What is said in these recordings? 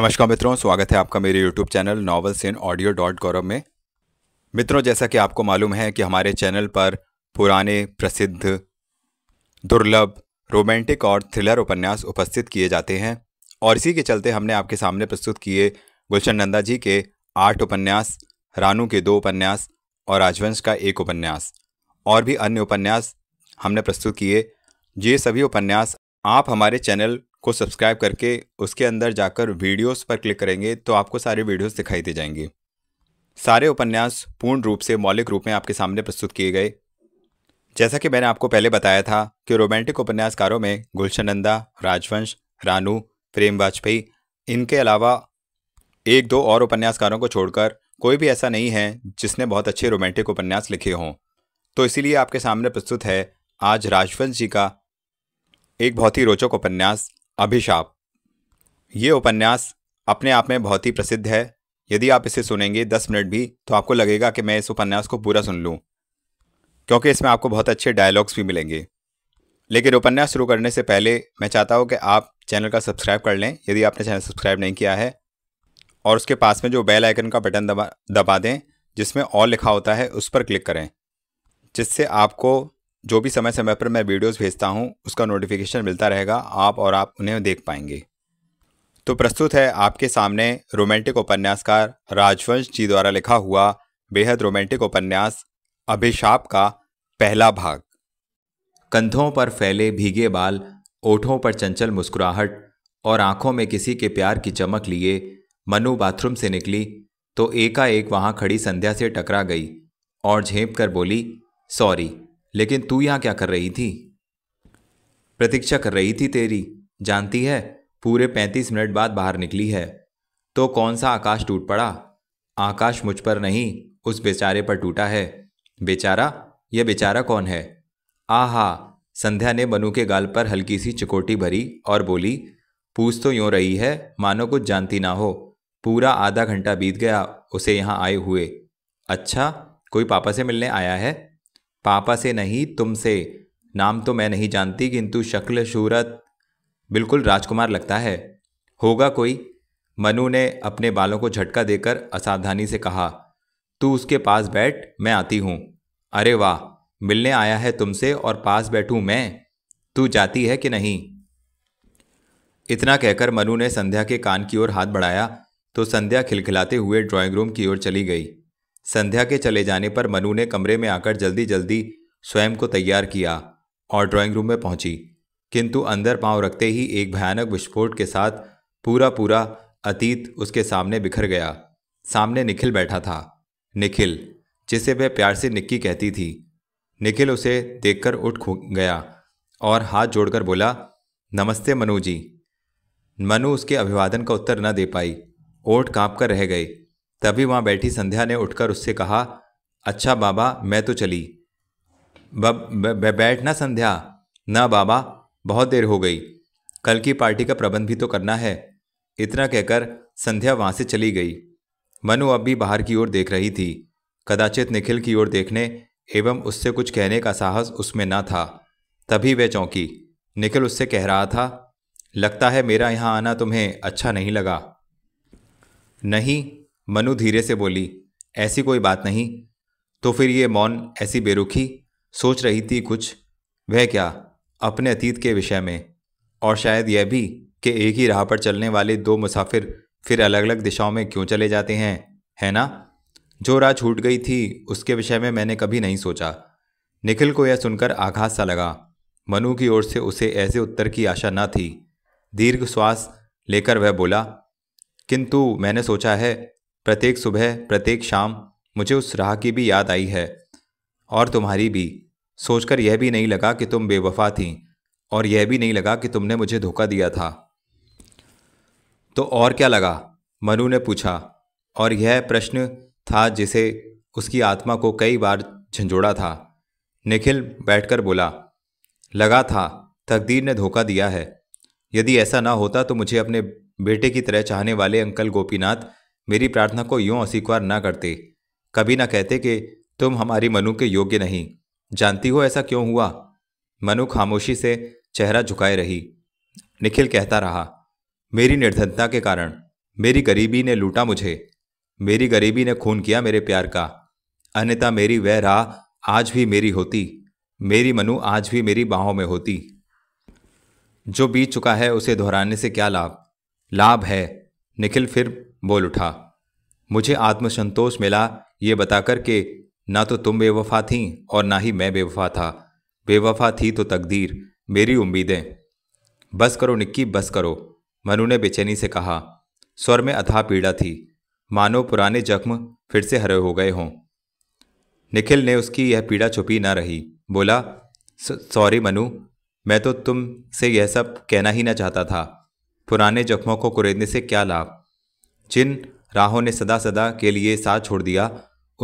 नमस्कार मित्रों स्वागत है आपका मेरे YouTube channel novels in audio dot Gaurav में मित्रों जैसा कि आपको मालूम है कि हमारे चैनल पर पुराने प्रसिद्ध दुर्लभ रोमांटिक और थ्रिलर उपन्यास उपस्थित किए जाते हैं और इसी के चलते हमने आपके सामने प्रस्तुत किए गुलशन नंदा जी के आठ उपन्यास रानू के दो उपन्यास और राजवंश का एक उपन्यास और भी अन्य उपन्यास हमने प्रस्तुत किए ये सभी उपन्यास आप हमारे चैनल को सब्सक्राइब करके उसके अंदर जाकर वीडियोस पर क्लिक करेंगे तो आपको सारे वीडियोस दिखाई दे जाएंगे सारे उपन्यास पूर्ण रूप से मौलिक रूप में आपके सामने प्रस्तुत किए गए जैसा कि मैंने आपको पहले बताया था कि रोमांटिक उपन्यासकारों में गुलशन राजवंश रानू प्रेम वाजपेयी इनके अलावा एक दो और उपन्यासकारों को छोड़कर कोई भी ऐसा नहीं है जिसने बहुत अच्छे रोमांटिक उपन्यास लिखे हों तो इसीलिए आपके सामने प्रस्तुत है आज राजवंश जी का एक बहुत ही रोचक उपन्यास अभिशाप ये उपन्यास अपने आप में बहुत ही प्रसिद्ध है यदि आप इसे सुनेंगे दस मिनट भी तो आपको लगेगा कि मैं इस उपन्यास को पूरा सुन लूँ क्योंकि इसमें आपको बहुत अच्छे डायलॉग्स भी मिलेंगे लेकिन उपन्यास शुरू करने से पहले मैं चाहता हूँ कि आप चैनल का सब्सक्राइब कर लें यदि आपने चैनल सब्सक्राइब नहीं किया है और उसके पास में जो बेल आइकन का बटन दबा दबा दें जिसमें और लिखा होता है उस पर क्लिक करें जिससे आपको जो भी समय समय पर मैं वीडियोस भेजता हूँ उसका नोटिफिकेशन मिलता रहेगा आप और आप उन्हें देख पाएंगे तो प्रस्तुत है आपके सामने रोमांटिक उपन्यासकार राजवंश जी द्वारा लिखा हुआ बेहद रोमांटिक उपन्यास अभिशाप का पहला भाग कंधों पर फैले भीगे बाल ओठों पर चंचल मुस्कुराहट और आंखों में किसी के प्यार की चमक लिए मनु बाथरूम से निकली तो एकाएक वहां खड़ी संध्या से टकरा गई और झेप कर बोली सॉरी लेकिन तू यहाँ क्या कर रही थी प्रतीक्षा कर रही थी तेरी जानती है पूरे पैंतीस मिनट बाद बाहर निकली है तो कौन सा आकाश टूट पड़ा आकाश मुझ पर नहीं उस बेचारे पर टूटा है बेचारा यह बेचारा कौन है आहा संध्या ने बनू के गाल पर हल्की सी चिकोटी भरी और बोली पूछ तो यूँ रही है मानो कुछ जानती ना हो पूरा आधा घंटा बीत गया उसे यहाँ आए हुए अच्छा कोई पापा से मिलने आया है पापा से नहीं तुमसे नाम तो मैं नहीं जानती किंतु शक्ल सूरत बिल्कुल राजकुमार लगता है होगा कोई मनु ने अपने बालों को झटका देकर असावधानी से कहा तू उसके पास बैठ मैं आती हूँ अरे वाह मिलने आया है तुमसे और पास बैठूँ मैं तू जाती है कि नहीं इतना कहकर मनु ने संध्या के कान की ओर हाथ बढ़ाया तो संध्या खिलखिलाते हुए ड्राइंग रूम की ओर चली गई संध्या के चले जाने पर मनु ने कमरे में आकर जल्दी जल्दी स्वयं को तैयार किया और ड्राइंग रूम में पहुंची किंतु अंदर पांव रखते ही एक भयानक विस्फोट के साथ पूरा पूरा अतीत उसके सामने बिखर गया सामने निखिल बैठा था निखिल जिसे वह प्यार से निक्की कहती थी निखिल उसे देखकर उठ गया और हाथ जोड़कर बोला नमस्ते मनु जी मनु उसके अभिवादन का उत्तर न दे पाई ओठ कांप कर रह गए तभी वहाँ बैठी संध्या ने उठकर उससे कहा अच्छा बाबा मैं तो चली बैठ ना संध्या ना बाबा बहुत देर हो गई कल की पार्टी का प्रबंध भी तो करना है इतना कहकर संध्या वहाँ से चली गई मनु अब भी बाहर की ओर देख रही थी कदाचित निखिल की ओर देखने एवं उससे कुछ कहने का साहस उसमें ना था तभी वह चौंकी निखिल उससे कह रहा था लगता है मेरा यहाँ आना तुम्हें अच्छा नहीं लगा नहीं मनु धीरे से बोली ऐसी कोई बात नहीं तो फिर ये मौन ऐसी बेरुखी सोच रही थी कुछ वह क्या अपने अतीत के विषय में और शायद यह भी कि एक ही राह पर चलने वाले दो मुसाफिर फिर अलग अलग दिशाओं में क्यों चले जाते हैं है ना जो राह छूट गई थी उसके विषय में मैंने कभी नहीं सोचा निखिल को यह सुनकर आघात सा लगा मनु की ओर से उसे ऐसे उत्तर की आशा न थी दीर्घ श्वास लेकर वह बोला किंतु मैंने सोचा है प्रत्येक सुबह प्रत्येक शाम मुझे उस राह की भी याद आई है और तुम्हारी भी सोचकर यह भी नहीं लगा कि तुम बेवफा थीं और यह भी नहीं लगा कि तुमने मुझे धोखा दिया था तो और क्या लगा मनु ने पूछा और यह प्रश्न था जिसे उसकी आत्मा को कई बार झंझोड़ा था निखिल बैठकर बोला लगा था तकदीर ने धोखा दिया है यदि ऐसा ना होता तो मुझे अपने बेटे की तरह चाहने वाले अंकल गोपीनाथ मेरी प्रार्थना को यूं अस्वीकार ना करते कभी ना कहते कि तुम हमारी मनु के योग्य नहीं जानती हो ऐसा क्यों हुआ मनु खामोशी से चेहरा झुकाए रही निखिल कहता रहा मेरी निर्धनता के कारण मेरी गरीबी ने लूटा मुझे मेरी गरीबी ने खून किया मेरे प्यार का अन्यथा मेरी वह राह आज भी मेरी होती मेरी मनु आज भी मेरी बाहों में होती जो बीत चुका है उसे दोहराने से क्या लाभ लाभ है निखिल फिर बोल उठा मुझे आत्मसंतोष मिला ये बताकर के ना तो तुम बेवफा थीं और ना ही मैं बेवफा था बेवफा थी तो तकदीर मेरी उम्मीदें बस करो निक्की बस करो मनु ने बेचैनी से कहा स्वर में अथाह पीड़ा थी मानो पुराने जख्म फिर से हरे हो गए हों निखिल ने उसकी यह पीड़ा छुपी ना रही बोला सॉरी मनु मैं तो तुम से यह सब कहना ही ना चाहता था पुराने जख्मों को कुरेदने से क्या लाभ जिन राहों ने सदा सदा के लिए साथ छोड़ दिया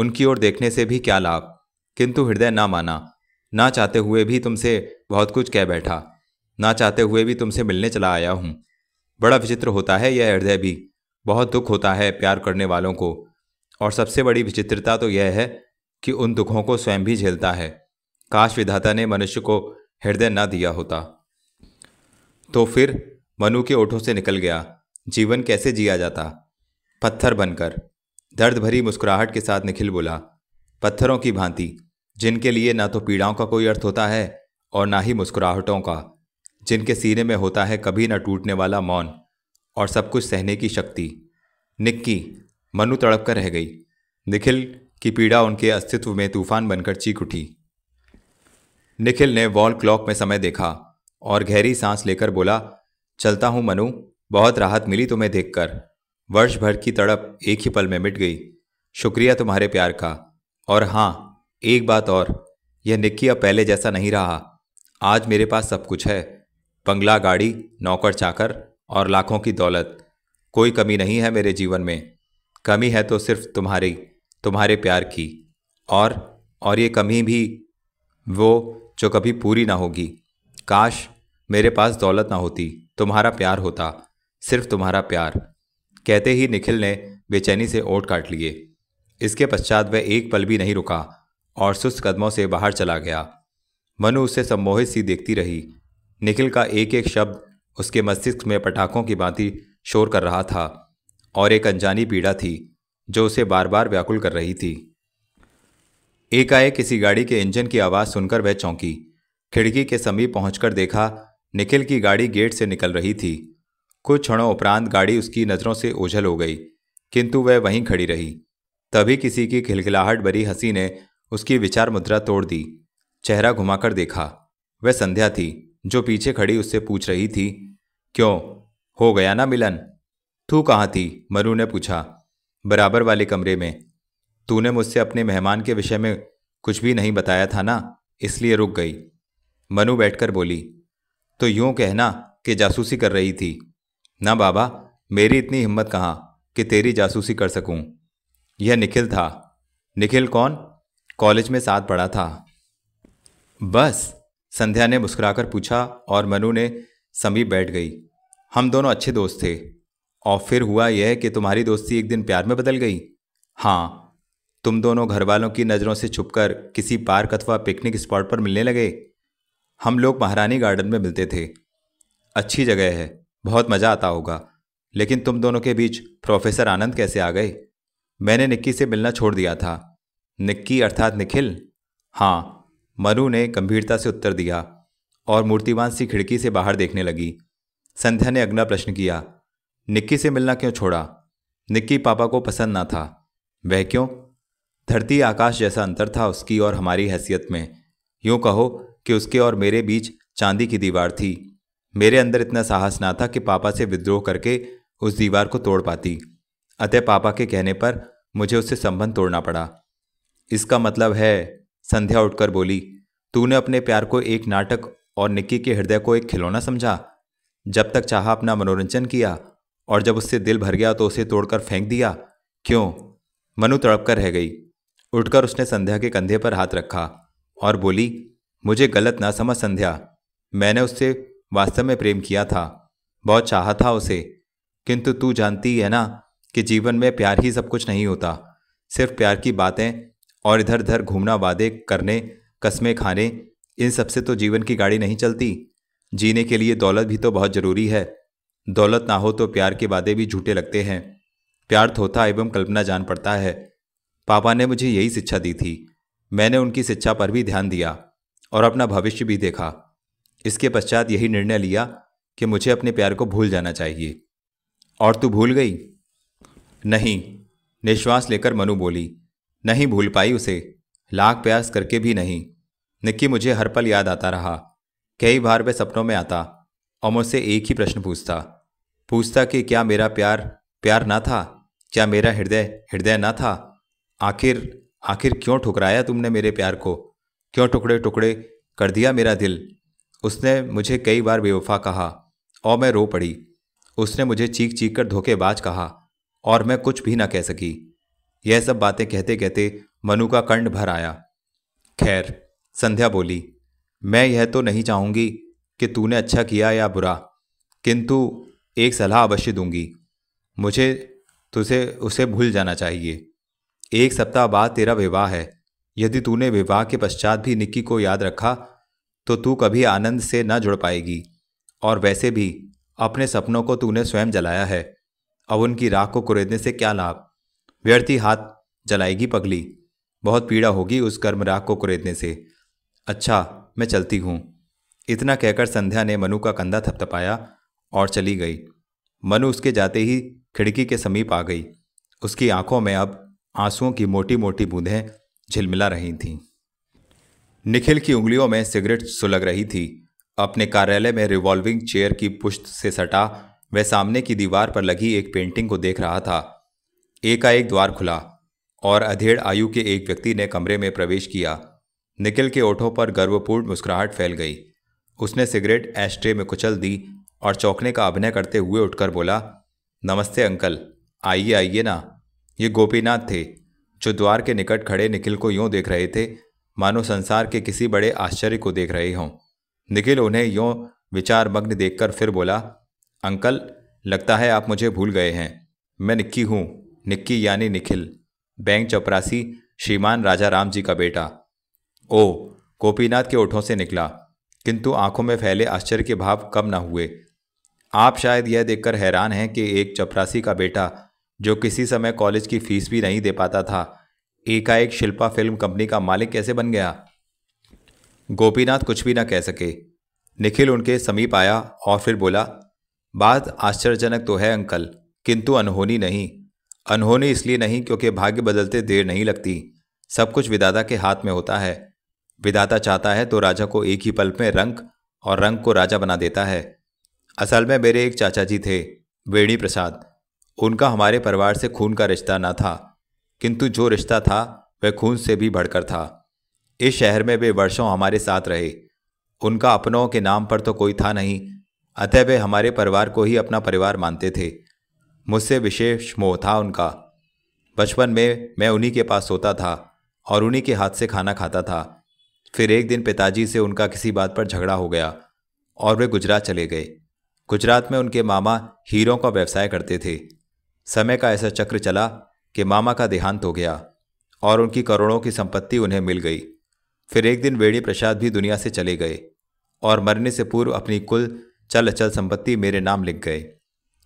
उनकी ओर देखने से भी क्या लाभ किंतु हृदय ना माना ना चाहते हुए भी तुमसे बहुत कुछ कह बैठा ना चाहते हुए भी तुमसे मिलने चला आया हूँ बड़ा विचित्र होता है यह हृदय भी बहुत दुख होता है प्यार करने वालों को और सबसे बड़ी विचित्रता तो यह है कि उन दुखों को स्वयं भी झेलता है काश विधाता ने मनुष्य को हृदय ना दिया होता तो फिर मनु के ओठों से निकल गया जीवन कैसे जिया जाता पत्थर बनकर दर्द भरी मुस्कुराहट के साथ निखिल बोला पत्थरों की भांति जिनके लिए ना तो पीड़ाओं का कोई अर्थ होता है और ना ही मुस्कुराहटों का जिनके सीने में होता है कभी ना टूटने वाला मौन और सब कुछ सहने की शक्ति निक्की मनु तड़प कर रह गई निखिल की पीड़ा उनके अस्तित्व में तूफान बनकर चीख उठी निखिल ने वॉल क्लॉक में समय देखा और गहरी सांस लेकर बोला चलता हूँ मनु बहुत राहत मिली तुम्हें देखकर वर्ष भर की तड़प एक ही पल में मिट गई शुक्रिया तुम्हारे प्यार का और हाँ एक बात और यह निक्की अब पहले जैसा नहीं रहा आज मेरे पास सब कुछ है बंगला गाड़ी नौकर चाकर और लाखों की दौलत कोई कमी नहीं है मेरे जीवन में कमी है तो सिर्फ तुम्हारी तुम्हारे प्यार की और और ये कमी भी वो जो कभी पूरी ना होगी काश मेरे पास दौलत ना होती तुम्हारा प्यार होता सिर्फ तुम्हारा प्यार कहते ही निखिल ने बेचैनी से ओट काट लिए इसके पश्चात वह एक पल भी नहीं रुका और सुस्त कदमों से बाहर चला गया मनु उसे सम्मोहित सी देखती रही निखिल का एक एक शब्द उसके मस्तिष्क में पटाखों की भांति शोर कर रहा था और एक अनजानी पीड़ा थी जो उसे बार बार व्याकुल कर रही थी एकाएक किसी गाड़ी के इंजन की आवाज़ सुनकर वह चौंकी खिड़की के समीप पहुंचकर देखा निखिल की गाड़ी गेट से निकल रही थी कुछ क्षणों उपरांत गाड़ी उसकी नज़रों से ओझल हो गई किंतु वह वहीं खड़ी रही तभी किसी की खिलखिलाहट भरी हंसी ने उसकी विचार मुद्रा तोड़ दी चेहरा घुमाकर देखा वह संध्या थी जो पीछे खड़ी उससे पूछ रही थी क्यों हो गया ना मिलन तू कहाँ थी मरु ने पूछा बराबर वाले कमरे में तूने मुझसे अपने मेहमान के विषय में कुछ भी नहीं बताया था ना इसलिए रुक गई मनु बैठकर बोली तो यूं कहना कि जासूसी कर रही थी ना बाबा मेरी इतनी हिम्मत कहाँ कि तेरी जासूसी कर सकूँ यह निखिल था निखिल कौन कॉलेज में साथ पढ़ा था बस संध्या ने मुस्कुराकर पूछा और मनु ने समीप बैठ गई हम दोनों अच्छे दोस्त थे और फिर हुआ यह कि तुम्हारी दोस्ती एक दिन प्यार में बदल गई हाँ तुम दोनों घर वालों की नज़रों से छुपकर किसी पार्क अथवा पिकनिक स्पॉट पर मिलने लगे हम लोग महारानी गार्डन में मिलते थे अच्छी जगह है बहुत मज़ा आता होगा लेकिन तुम दोनों के बीच प्रोफेसर आनंद कैसे आ गए मैंने निक्की से मिलना छोड़ दिया था निक्की अर्थात निखिल हाँ मनु ने गंभीरता से उत्तर दिया और मूर्तिमान सी खिड़की से बाहर देखने लगी संध्या ने अगला प्रश्न किया निक्की से मिलना क्यों छोड़ा निक्की पापा को पसंद ना था वह क्यों धरती आकाश जैसा अंतर था उसकी और हमारी हैसियत में यूँ कहो कि उसके और मेरे बीच चांदी की दीवार थी मेरे अंदर इतना साहस ना था कि पापा से विद्रोह करके उस दीवार को तोड़ पाती अतः पापा के कहने पर मुझे उससे संबंध तोड़ना पड़ा इसका मतलब है संध्या उठकर बोली तूने अपने प्यार को एक नाटक और निक्की के हृदय को एक खिलौना समझा जब तक चाह अपना मनोरंजन किया और जब उससे दिल भर गया तो उसे तोड़कर फेंक दिया क्यों मनु तड़प कर रह गई उठकर उसने संध्या के कंधे पर हाथ रखा और बोली मुझे गलत ना समझ संध्या मैंने उससे वास्तव में प्रेम किया था बहुत चाहा था उसे किंतु तू जानती है ना कि जीवन में प्यार ही सब कुछ नहीं होता सिर्फ प्यार की बातें और इधर उधर घूमना वादे करने कस्में खाने इन सबसे तो जीवन की गाड़ी नहीं चलती जीने के लिए दौलत भी तो बहुत ज़रूरी है दौलत ना हो तो प्यार के वादे भी झूठे लगते हैं प्यार थोथा एवं कल्पना जान पड़ता है पापा ने मुझे यही शिक्षा दी थी मैंने उनकी शिक्षा पर भी ध्यान दिया और अपना भविष्य भी देखा इसके पश्चात यही निर्णय लिया कि मुझे अपने प्यार को भूल जाना चाहिए और तू भूल गई नहीं निश्वास लेकर मनु बोली नहीं भूल पाई उसे लाख प्यास करके भी नहीं निक्की मुझे हर पल याद आता रहा कई बार वह सपनों में आता और मुझसे एक ही प्रश्न पूछता पूछता कि क्या मेरा प्यार प्यार ना था क्या मेरा हृदय हृदय ना था आखिर आखिर क्यों ठुकराया तुमने मेरे प्यार को क्यों टुकड़े टुकड़े कर दिया मेरा दिल उसने मुझे कई बार बेवफा कहा और मैं रो पड़ी उसने मुझे चीख चीख कर धोखेबाज कहा और मैं कुछ भी ना कह सकी यह सब बातें कहते कहते मनु का कंड भर आया खैर संध्या बोली मैं यह तो नहीं चाहूँगी कि तूने अच्छा किया या बुरा किंतु एक सलाह अवश्य दूंगी मुझे तुझे उसे भूल जाना चाहिए एक सप्ताह बाद तेरा विवाह है यदि तूने विवाह के पश्चात भी निक्की को याद रखा तो तू कभी आनंद से न जुड़ पाएगी और वैसे भी अपने सपनों को तूने स्वयं जलाया है अब उनकी राख को कुरेदने से क्या लाभ व्यर्थी हाथ जलाएगी पगली बहुत पीड़ा होगी उस कर्म राख को कुरेदने से अच्छा मैं चलती हूँ इतना कहकर संध्या ने मनु का कंधा थपथपाया और चली गई मनु उसके जाते ही खिड़की के समीप आ गई उसकी आंखों में अब आंसुओं की मोटी मोटी बूंदें झिलमिला रही थीं निखिल की उंगलियों में सिगरेट सुलग रही थी अपने कार्यालय में रिवॉल्विंग चेयर की पुष्ट से सटा वह सामने की दीवार पर लगी एक पेंटिंग को देख रहा था एकाएक द्वार खुला और अधेड़ आयु के एक व्यक्ति ने कमरे में प्रवेश किया निखिल के ओठों पर गर्वपूर्ण मुस्कुराहट फैल गई उसने सिगरेट एस्ट्रे में कुचल दी और चौंकने का अभिनय करते हुए उठकर बोला नमस्ते अंकल आइए आइए ना ये गोपीनाथ थे जो द्वार के निकट खड़े निखिल को यूं देख रहे थे मानो संसार के किसी बड़े आश्चर्य को देख रहे हों निखिल उन्हें यों विचार मग्न देखकर फिर बोला अंकल लगता है आप मुझे भूल गए हैं मैं निक्की हूँ निक्की यानी निखिल बैंक चपरासी श्रीमान राजा राम जी का बेटा ओ गोपीनाथ के ओठों से निकला किंतु आंखों में फैले आश्चर्य के भाव कम न हुए आप शायद यह देखकर हैरान हैं कि एक चपरासी का बेटा जो किसी समय कॉलेज की फीस भी नहीं दे पाता था एकाएक शिल्पा फिल्म कंपनी का मालिक कैसे बन गया गोपीनाथ कुछ भी ना कह सके निखिल उनके समीप आया और फिर बोला बात आश्चर्यजनक तो है अंकल किंतु अनहोनी नहीं अनहोनी इसलिए नहीं क्योंकि भाग्य बदलते देर नहीं लगती सब कुछ विदाता के हाथ में होता है विदाता चाहता है तो राजा को एक ही पल में रंग और रंग को राजा बना देता है असल में मेरे एक चाचा जी थे वेणी प्रसाद उनका हमारे परिवार से खून का रिश्ता ना था किंतु जो रिश्ता था वह खून से भी बढ़कर था इस शहर में वे वर्षों हमारे साथ रहे उनका अपनों के नाम पर तो कोई था नहीं अतः वे हमारे परिवार को ही अपना परिवार मानते थे मुझसे विशेष मोह था उनका बचपन में मैं उन्हीं के पास सोता था और उन्हीं के हाथ से खाना खाता था फिर एक दिन पिताजी से उनका किसी बात पर झगड़ा हो गया और वे गुजरात चले गए गुजरात में उनके मामा हीरों का व्यवसाय करते थे समय का ऐसा चक्र चला कि मामा का देहांत हो गया और उनकी करोड़ों की संपत्ति उन्हें मिल गई फिर एक दिन वेणी प्रसाद भी दुनिया से चले गए और मरने से पूर्व अपनी कुल चल अचल संपत्ति मेरे नाम लिख गए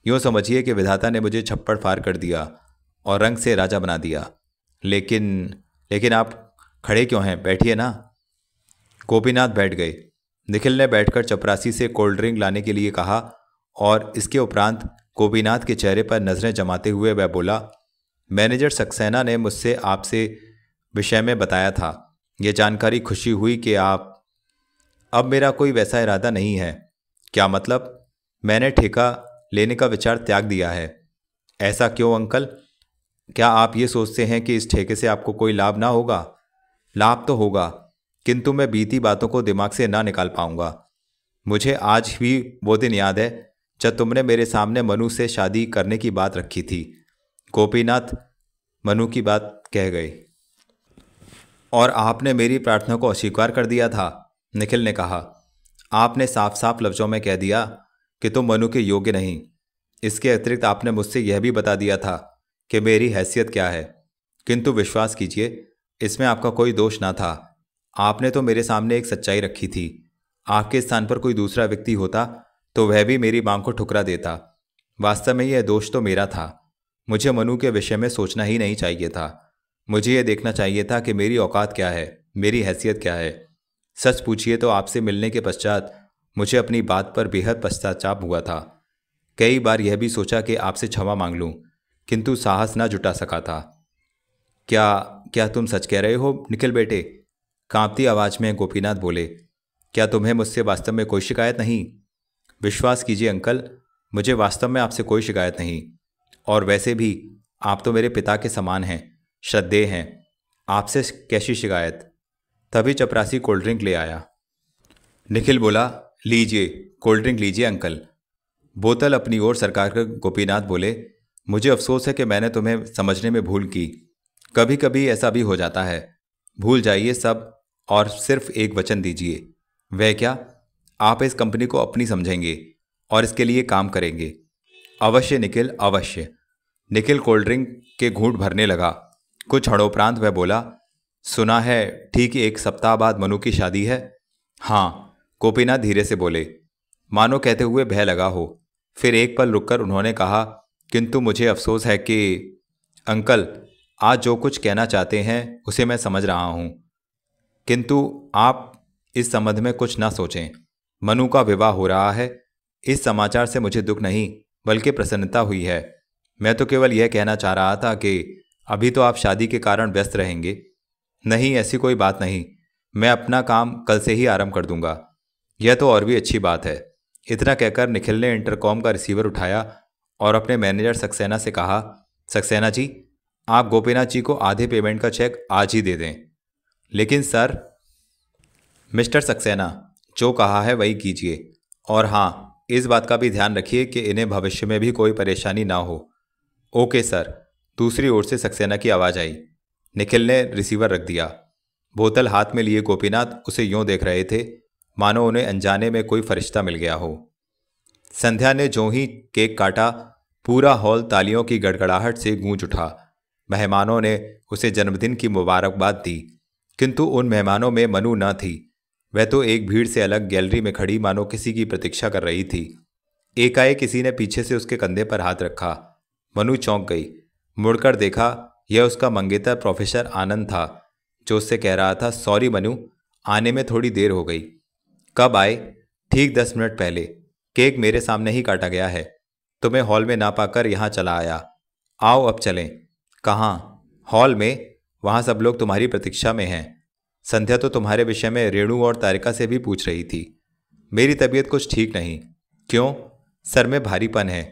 यूँ समझिए कि विधाता ने मुझे छप्पड़ फार कर दिया और रंग से राजा बना दिया लेकिन लेकिन आप खड़े क्यों हैं बैठिए ना गोपीनाथ बैठ गए निखिल ने बैठकर चपरासी से कोल्ड ड्रिंक लाने के लिए कहा और इसके उपरांत गोपीनाथ के चेहरे पर नज़रें जमाते हुए वह बोला मैनेजर सक्सेना ने मुझसे आपसे विषय में बताया था ये जानकारी खुशी हुई कि आप अब मेरा कोई वैसा इरादा नहीं है क्या मतलब मैंने ठेका लेने का विचार त्याग दिया है ऐसा क्यों अंकल क्या आप ये सोचते हैं कि इस ठेके से आपको कोई लाभ ना होगा लाभ तो होगा किंतु मैं बीती बातों को दिमाग से ना निकाल पाऊंगा मुझे आज भी वो दिन याद है जब तुमने मेरे सामने मनु से शादी करने की बात रखी थी गोपीनाथ मनु की बात कह गई और आपने मेरी प्रार्थना को अस्वीकार कर दिया था निखिल ने कहा आपने साफ साफ लफ्ज़ों में कह दिया कि तुम मनु के योग्य नहीं इसके अतिरिक्त आपने मुझसे यह भी बता दिया था कि मेरी हैसियत क्या है किंतु विश्वास कीजिए इसमें आपका कोई दोष ना था आपने तो मेरे सामने एक सच्चाई रखी थी आपके स्थान पर कोई दूसरा व्यक्ति होता तो वह भी मेरी मांग को ठुकरा देता वास्तव में यह दोष तो मेरा था मुझे मनु के विषय में सोचना ही नहीं चाहिए था मुझे ये देखना चाहिए था कि मेरी औकात क्या है मेरी हैसियत क्या है सच पूछिए तो आपसे मिलने के पश्चात मुझे अपनी बात पर बेहद पश्चाताप हुआ था कई बार यह भी सोचा कि आपसे क्षमा मांग लूँ किंतु साहस ना जुटा सका था क्या क्या तुम सच कह रहे हो निखिल बेटे कांपती आवाज़ में गोपीनाथ बोले क्या तुम्हें मुझसे वास्तव में कोई शिकायत नहीं विश्वास कीजिए अंकल मुझे वास्तव में आपसे कोई शिकायत नहीं और वैसे भी आप तो मेरे पिता के समान हैं श्रद्धेय हैं आपसे कैसी शिकायत तभी चपरासी कोल्ड ड्रिंक ले आया निखिल बोला लीजिए कोल्ड ड्रिंक लीजिए अंकल बोतल अपनी ओर सरकार कर गोपीनाथ बोले मुझे अफसोस है कि मैंने तुम्हें समझने में भूल की कभी कभी ऐसा भी हो जाता है भूल जाइए सब और सिर्फ एक वचन दीजिए वह क्या आप इस कंपनी को अपनी समझेंगे और इसके लिए काम करेंगे अवश्य निखिल अवश्य निखिल कोल्ड ड्रिंक के घूंट भरने लगा कुछ क्षणोपरांत वह बोला सुना है ठीक एक सप्ताह बाद मनु की शादी है हाँ कोपिना धीरे से बोले मानो कहते हुए भय लगा हो फिर एक पल रुककर उन्होंने कहा किंतु मुझे अफसोस है कि अंकल आज जो कुछ कहना चाहते हैं उसे मैं समझ रहा हूँ किंतु आप इस संबंध में कुछ ना सोचें मनु का विवाह हो रहा है इस समाचार से मुझे दुख नहीं बल्कि प्रसन्नता हुई है मैं तो केवल यह कहना चाह रहा था कि अभी तो आप शादी के कारण व्यस्त रहेंगे नहीं ऐसी कोई बात नहीं मैं अपना काम कल से ही आरंभ कर दूंगा यह तो और भी अच्छी बात है इतना कहकर निखिल ने इंटरकॉम का रिसीवर उठाया और अपने मैनेजर सक्सेना से कहा सक्सेना जी आप गोपीनाथ जी को आधे पेमेंट का चेक आज ही दे दें लेकिन सर मिस्टर सक्सेना जो कहा है वही कीजिए और हाँ इस बात का भी ध्यान रखिए कि इन्हें भविष्य में भी कोई परेशानी ना हो ओके सर दूसरी ओर से सक्सेना की आवाज़ आई निखिल ने रिसीवर रख दिया बोतल हाथ में लिए गोपीनाथ उसे यूं देख रहे थे मानो उन्हें अनजाने में कोई फरिश्ता मिल गया हो संध्या ने जो ही केक काटा पूरा हॉल तालियों की गड़गड़ाहट से गूंज उठा मेहमानों ने उसे जन्मदिन की मुबारकबाद दी किंतु उन मेहमानों में मनु न थी वह तो एक भीड़ से अलग गैलरी में खड़ी मानो किसी की प्रतीक्षा कर रही थी एकाएक किसी ने पीछे से उसके कंधे पर हाथ रखा मनु चौंक गई मुड़कर देखा यह उसका मंगेतर प्रोफेसर आनंद था जो उससे कह रहा था सॉरी मनु आने में थोड़ी देर हो गई कब आए ठीक दस मिनट पहले केक मेरे सामने ही काटा गया है तुम्हें हॉल में ना पाकर यहाँ चला आया आओ अब चलें कहाँ हॉल में वहाँ सब लोग तुम्हारी प्रतीक्षा में हैं संध्या तो तुम्हारे विषय में रेणु और तारिका से भी पूछ रही थी मेरी तबीयत कुछ ठीक नहीं क्यों सर में भारीपन है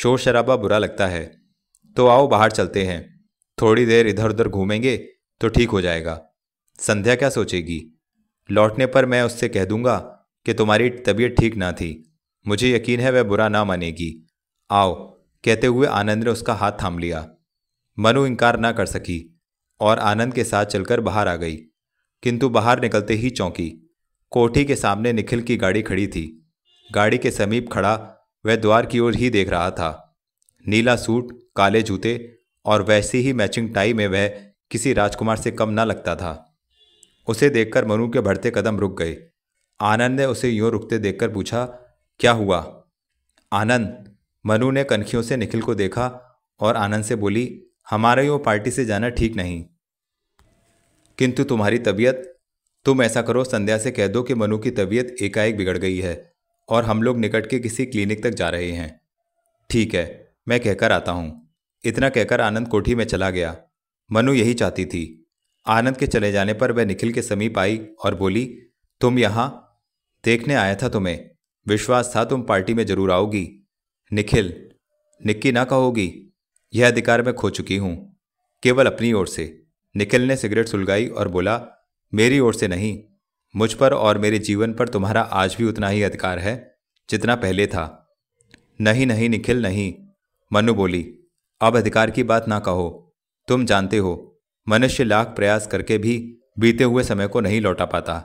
शोर शराबा बुरा लगता है तो आओ बाहर चलते हैं थोड़ी देर इधर उधर घूमेंगे तो ठीक हो जाएगा संध्या क्या सोचेगी लौटने पर मैं उससे कह दूंगा कि तुम्हारी तबीयत ठीक ना थी मुझे यकीन है वह बुरा ना मानेगी आओ कहते हुए आनंद ने उसका हाथ थाम लिया मनु इनकार ना कर सकी और आनंद के साथ चलकर बाहर आ गई किंतु बाहर निकलते ही चौंकी कोठी के सामने निखिल की गाड़ी खड़ी थी गाड़ी के समीप खड़ा वह द्वार की ओर ही देख रहा था नीला सूट काले जूते और वैसी ही मैचिंग टाई में वह किसी राजकुमार से कम ना लगता था उसे देखकर मनु के बढ़ते कदम रुक गए आनंद ने उसे यूँ रुकते देखकर पूछा क्या हुआ आनंद मनु ने कनखियों से निखिल को देखा और आनंद से बोली हमारे यूँ पार्टी से जाना ठीक नहीं किंतु तुम्हारी तबीयत तुम ऐसा करो संध्या से कह दो कि मनु की तबीयत एकाएक बिगड़ गई है और हम लोग निकट के किसी क्लिनिक तक जा रहे हैं ठीक है मैं कहकर आता हूँ इतना कहकर आनंद कोठी में चला गया मनु यही चाहती थी आनंद के चले जाने पर वह निखिल के समीप आई और बोली तुम यहाँ देखने आया था तुम्हें विश्वास था तुम पार्टी में जरूर आओगी निखिल निक्की ना कहोगी यह अधिकार मैं खो चुकी हूँ केवल अपनी ओर से निखिल ने सिगरेट सुलगाई और बोला मेरी ओर से नहीं मुझ पर और मेरे जीवन पर तुम्हारा आज भी उतना ही अधिकार है जितना पहले था नहीं नहीं निखिल नहीं मनु बोली अब अधिकार की बात ना कहो तुम जानते हो मनुष्य लाख प्रयास करके भी बीते हुए समय को नहीं लौटा पाता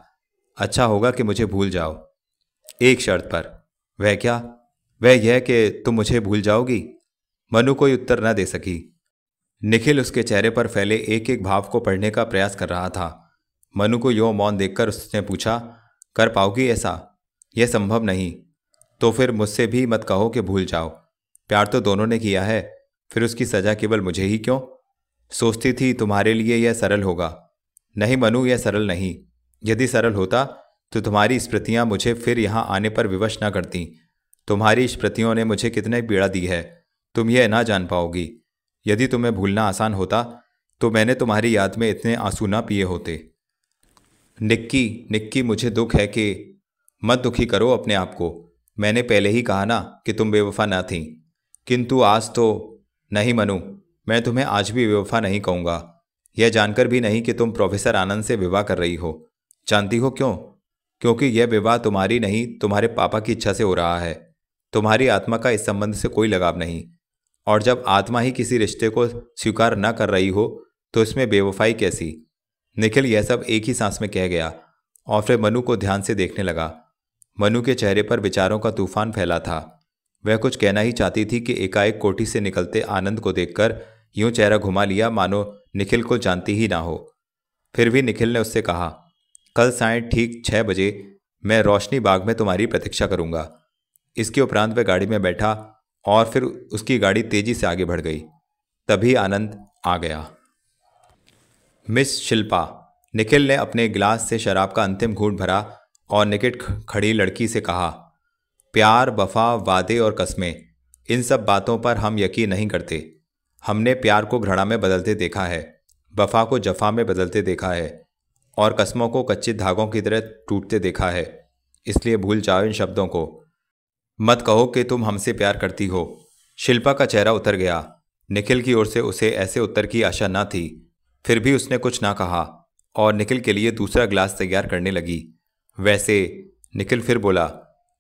अच्छा होगा कि मुझे भूल जाओ एक शर्त पर वह क्या वह यह कि तुम मुझे भूल जाओगी मनु कोई उत्तर न दे सकी निखिल उसके चेहरे पर फैले एक एक भाव को पढ़ने का प्रयास कर रहा था मनु को यो मौन देखकर उसने पूछा कर पाओगी ऐसा यह संभव नहीं तो फिर मुझसे भी मत कहो कि भूल जाओ प्यार तो दोनों ने किया है फिर उसकी सजा केवल मुझे ही क्यों सोचती थी तुम्हारे लिए यह सरल होगा नहीं मनु यह सरल नहीं यदि सरल होता तो तुम्हारी स्मृतियां मुझे फिर यहाँ आने पर विवश न करती तुम्हारी स्मृतियों ने मुझे कितने पीड़ा दी है तुम यह ना जान पाओगी यदि तुम्हें भूलना आसान होता तो मैंने तुम्हारी याद में इतने आंसू ना पिए होते निक्की निक्की मुझे दुख है कि मत दुखी करो अपने आप को मैंने पहले ही कहा ना कि तुम बेवफा ना थी किंतु आज तो नहीं मनु मैं तुम्हें आज भी बेवफा नहीं कहूँगा यह जानकर भी नहीं कि तुम प्रोफेसर आनंद से विवाह कर रही हो जानती हो क्यों क्योंकि यह विवाह तुम्हारी नहीं तुम्हारे पापा की इच्छा से हो रहा है तुम्हारी आत्मा का इस संबंध से कोई लगाव नहीं और जब आत्मा ही किसी रिश्ते को स्वीकार न कर रही हो तो इसमें बेवफाई कैसी निखिल यह सब एक ही सांस में कह गया और फिर मनु को ध्यान से देखने लगा मनु के चेहरे पर विचारों का तूफान फैला था वह कुछ कहना ही चाहती थी कि एकाएक कोठी से निकलते आनंद को देखकर यूं चेहरा घुमा लिया मानो निखिल को जानती ही ना हो फिर भी निखिल ने उससे कहा कल साय ठीक छः बजे मैं रोशनी बाग में तुम्हारी प्रतीक्षा करूंगा इसके उपरांत वह गाड़ी में बैठा और फिर उसकी गाड़ी तेजी से आगे बढ़ गई तभी आनंद आ गया मिस शिल्पा निखिल ने अपने गिलास से शराब का अंतिम घूट भरा और निकट खड़ी लड़की से कहा प्यार वफा वादे और कस्में इन सब बातों पर हम यकीन नहीं करते हमने प्यार को घृणा में बदलते देखा है वफा को जफा में बदलते देखा है और कस्मों को कच्चे धागों की तरह टूटते देखा है इसलिए भूल जाओ इन शब्दों को मत कहो कि तुम हमसे प्यार करती हो शिल्पा का चेहरा उतर गया निखिल की ओर से उसे ऐसे उत्तर की आशा न थी फिर भी उसने कुछ ना कहा और निखिल के लिए दूसरा ग्लास तैयार करने लगी वैसे निखिल फिर बोला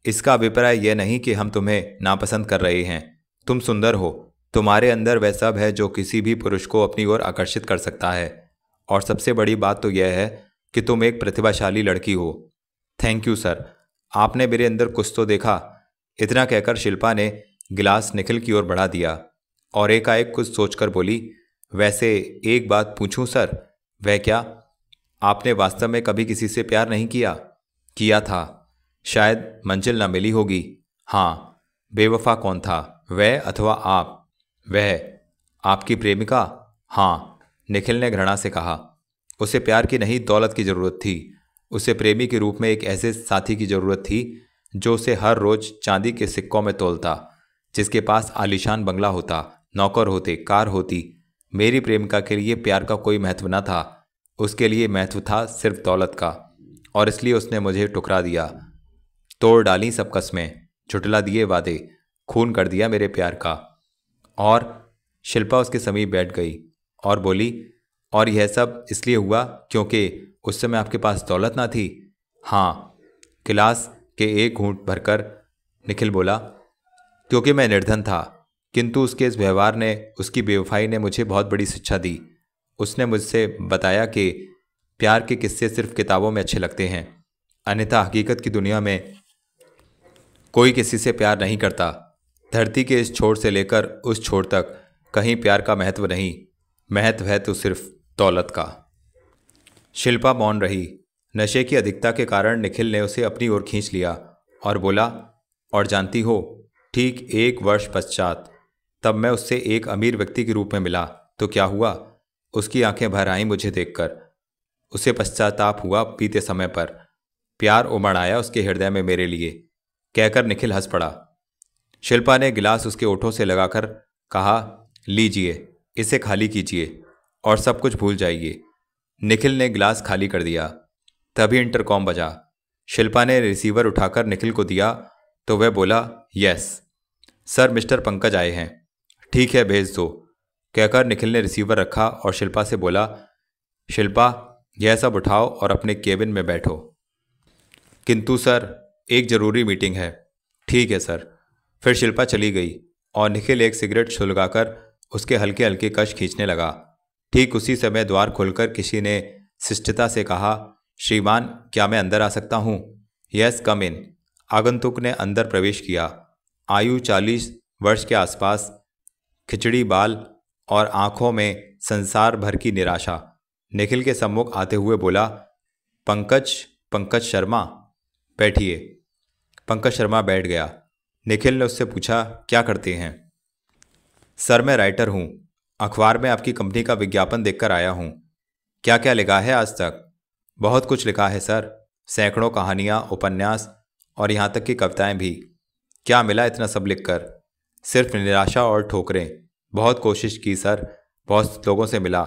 इसका अभिप्राय यह नहीं कि हम तुम्हें नापसंद कर रहे हैं तुम सुंदर हो तुम्हारे अंदर वह सब है जो किसी भी पुरुष को अपनी ओर आकर्षित कर सकता है और सबसे बड़ी बात तो यह है कि तुम एक प्रतिभाशाली लड़की हो थैंक यू सर आपने मेरे अंदर कुछ तो देखा इतना कहकर शिल्पा ने गिलास निखिल की ओर बढ़ा दिया और एकाएक कुछ सोचकर बोली वैसे एक बात पूछूं सर वह क्या आपने वास्तव में कभी किसी से प्यार नहीं किया किया था शायद मंजिल ना मिली होगी हाँ बेवफा कौन था वह अथवा आप वह आपकी प्रेमिका हाँ निखिल ने घृणा से कहा उसे प्यार की नहीं दौलत की ज़रूरत थी उसे प्रेमी के रूप में एक ऐसे साथी की ज़रूरत थी जो उसे हर रोज़ चांदी के सिक्कों में तोलता जिसके पास आलिशान बंगला होता नौकर होते कार होती मेरी प्रेमिका के लिए प्यार का कोई महत्व ना था उसके लिए महत्व था सिर्फ दौलत का और इसलिए उसने मुझे टुकरा दिया तोड़ डाली सब कस्में झुटला दिए वादे खून कर दिया मेरे प्यार का और शिल्पा उसके समीप बैठ गई और बोली और यह सब इसलिए हुआ क्योंकि उस समय आपके पास दौलत ना थी हाँ गिलास के एक घूंट भरकर निखिल बोला क्योंकि मैं निर्धन था किंतु उसके इस व्यवहार ने उसकी बेवफाई ने मुझे बहुत बड़ी शिक्षा दी उसने मुझसे बताया कि प्यार के किस्से सिर्फ किताबों में अच्छे लगते हैं अन्यथा हकीकत की दुनिया में कोई किसी से प्यार नहीं करता धरती के इस छोर से लेकर उस छोर तक कहीं प्यार का महत्व नहीं महत्व है तो सिर्फ दौलत का शिल्पा मौन रही नशे की अधिकता के कारण निखिल ने उसे अपनी ओर खींच लिया और बोला और जानती हो ठीक एक वर्ष पश्चात तब मैं उससे एक अमीर व्यक्ति के रूप में मिला तो क्या हुआ उसकी आंखें भर आईं मुझे देखकर उसे पश्चाताप हुआ पीते समय पर प्यार उमड़ आया उसके हृदय में मेरे लिए कहकर निखिल हंस पड़ा शिल्पा ने गिलास उसके ओठों से लगाकर कहा लीजिए इसे खाली कीजिए और सब कुछ भूल जाइए निखिल ने गिलास खाली कर दिया तभी इंटरकॉम बजा शिल्पा ने रिसीवर उठाकर निखिल को दिया तो वह बोला यस सर मिस्टर पंकज आए हैं ठीक है भेज दो कहकर निखिल ने रिसीवर रखा और शिल्पा से बोला शिल्पा यह सब उठाओ और अपने केबिन में बैठो किंतु सर एक ज़रूरी मीटिंग है ठीक है सर फिर शिल्पा चली गई और निखिल एक सिगरेट छुलगाकर उसके हल्के हल्के कश खींचने लगा ठीक उसी समय द्वार खोलकर किसी ने शिष्टता से कहा श्रीमान क्या मैं अंदर आ सकता हूँ यस कम इन आगंतुक ने अंदर प्रवेश किया आयु चालीस वर्ष के आसपास खिचड़ी बाल और आंखों में संसार भर की निराशा निखिल के सम्मुख आते हुए बोला पंकज पंकज शर्मा बैठिए पंकज शर्मा बैठ गया निखिल ने उससे पूछा क्या करते हैं सर मैं राइटर हूँ अखबार में आपकी कंपनी का विज्ञापन देखकर आया हूँ क्या क्या लिखा है आज तक बहुत कुछ लिखा है सर सैकड़ों कहानियाँ उपन्यास और यहाँ तक कि कविताएँ भी क्या मिला इतना सब लिखकर सिर्फ निराशा और ठोकरें बहुत कोशिश की सर बहुत लोगों से मिला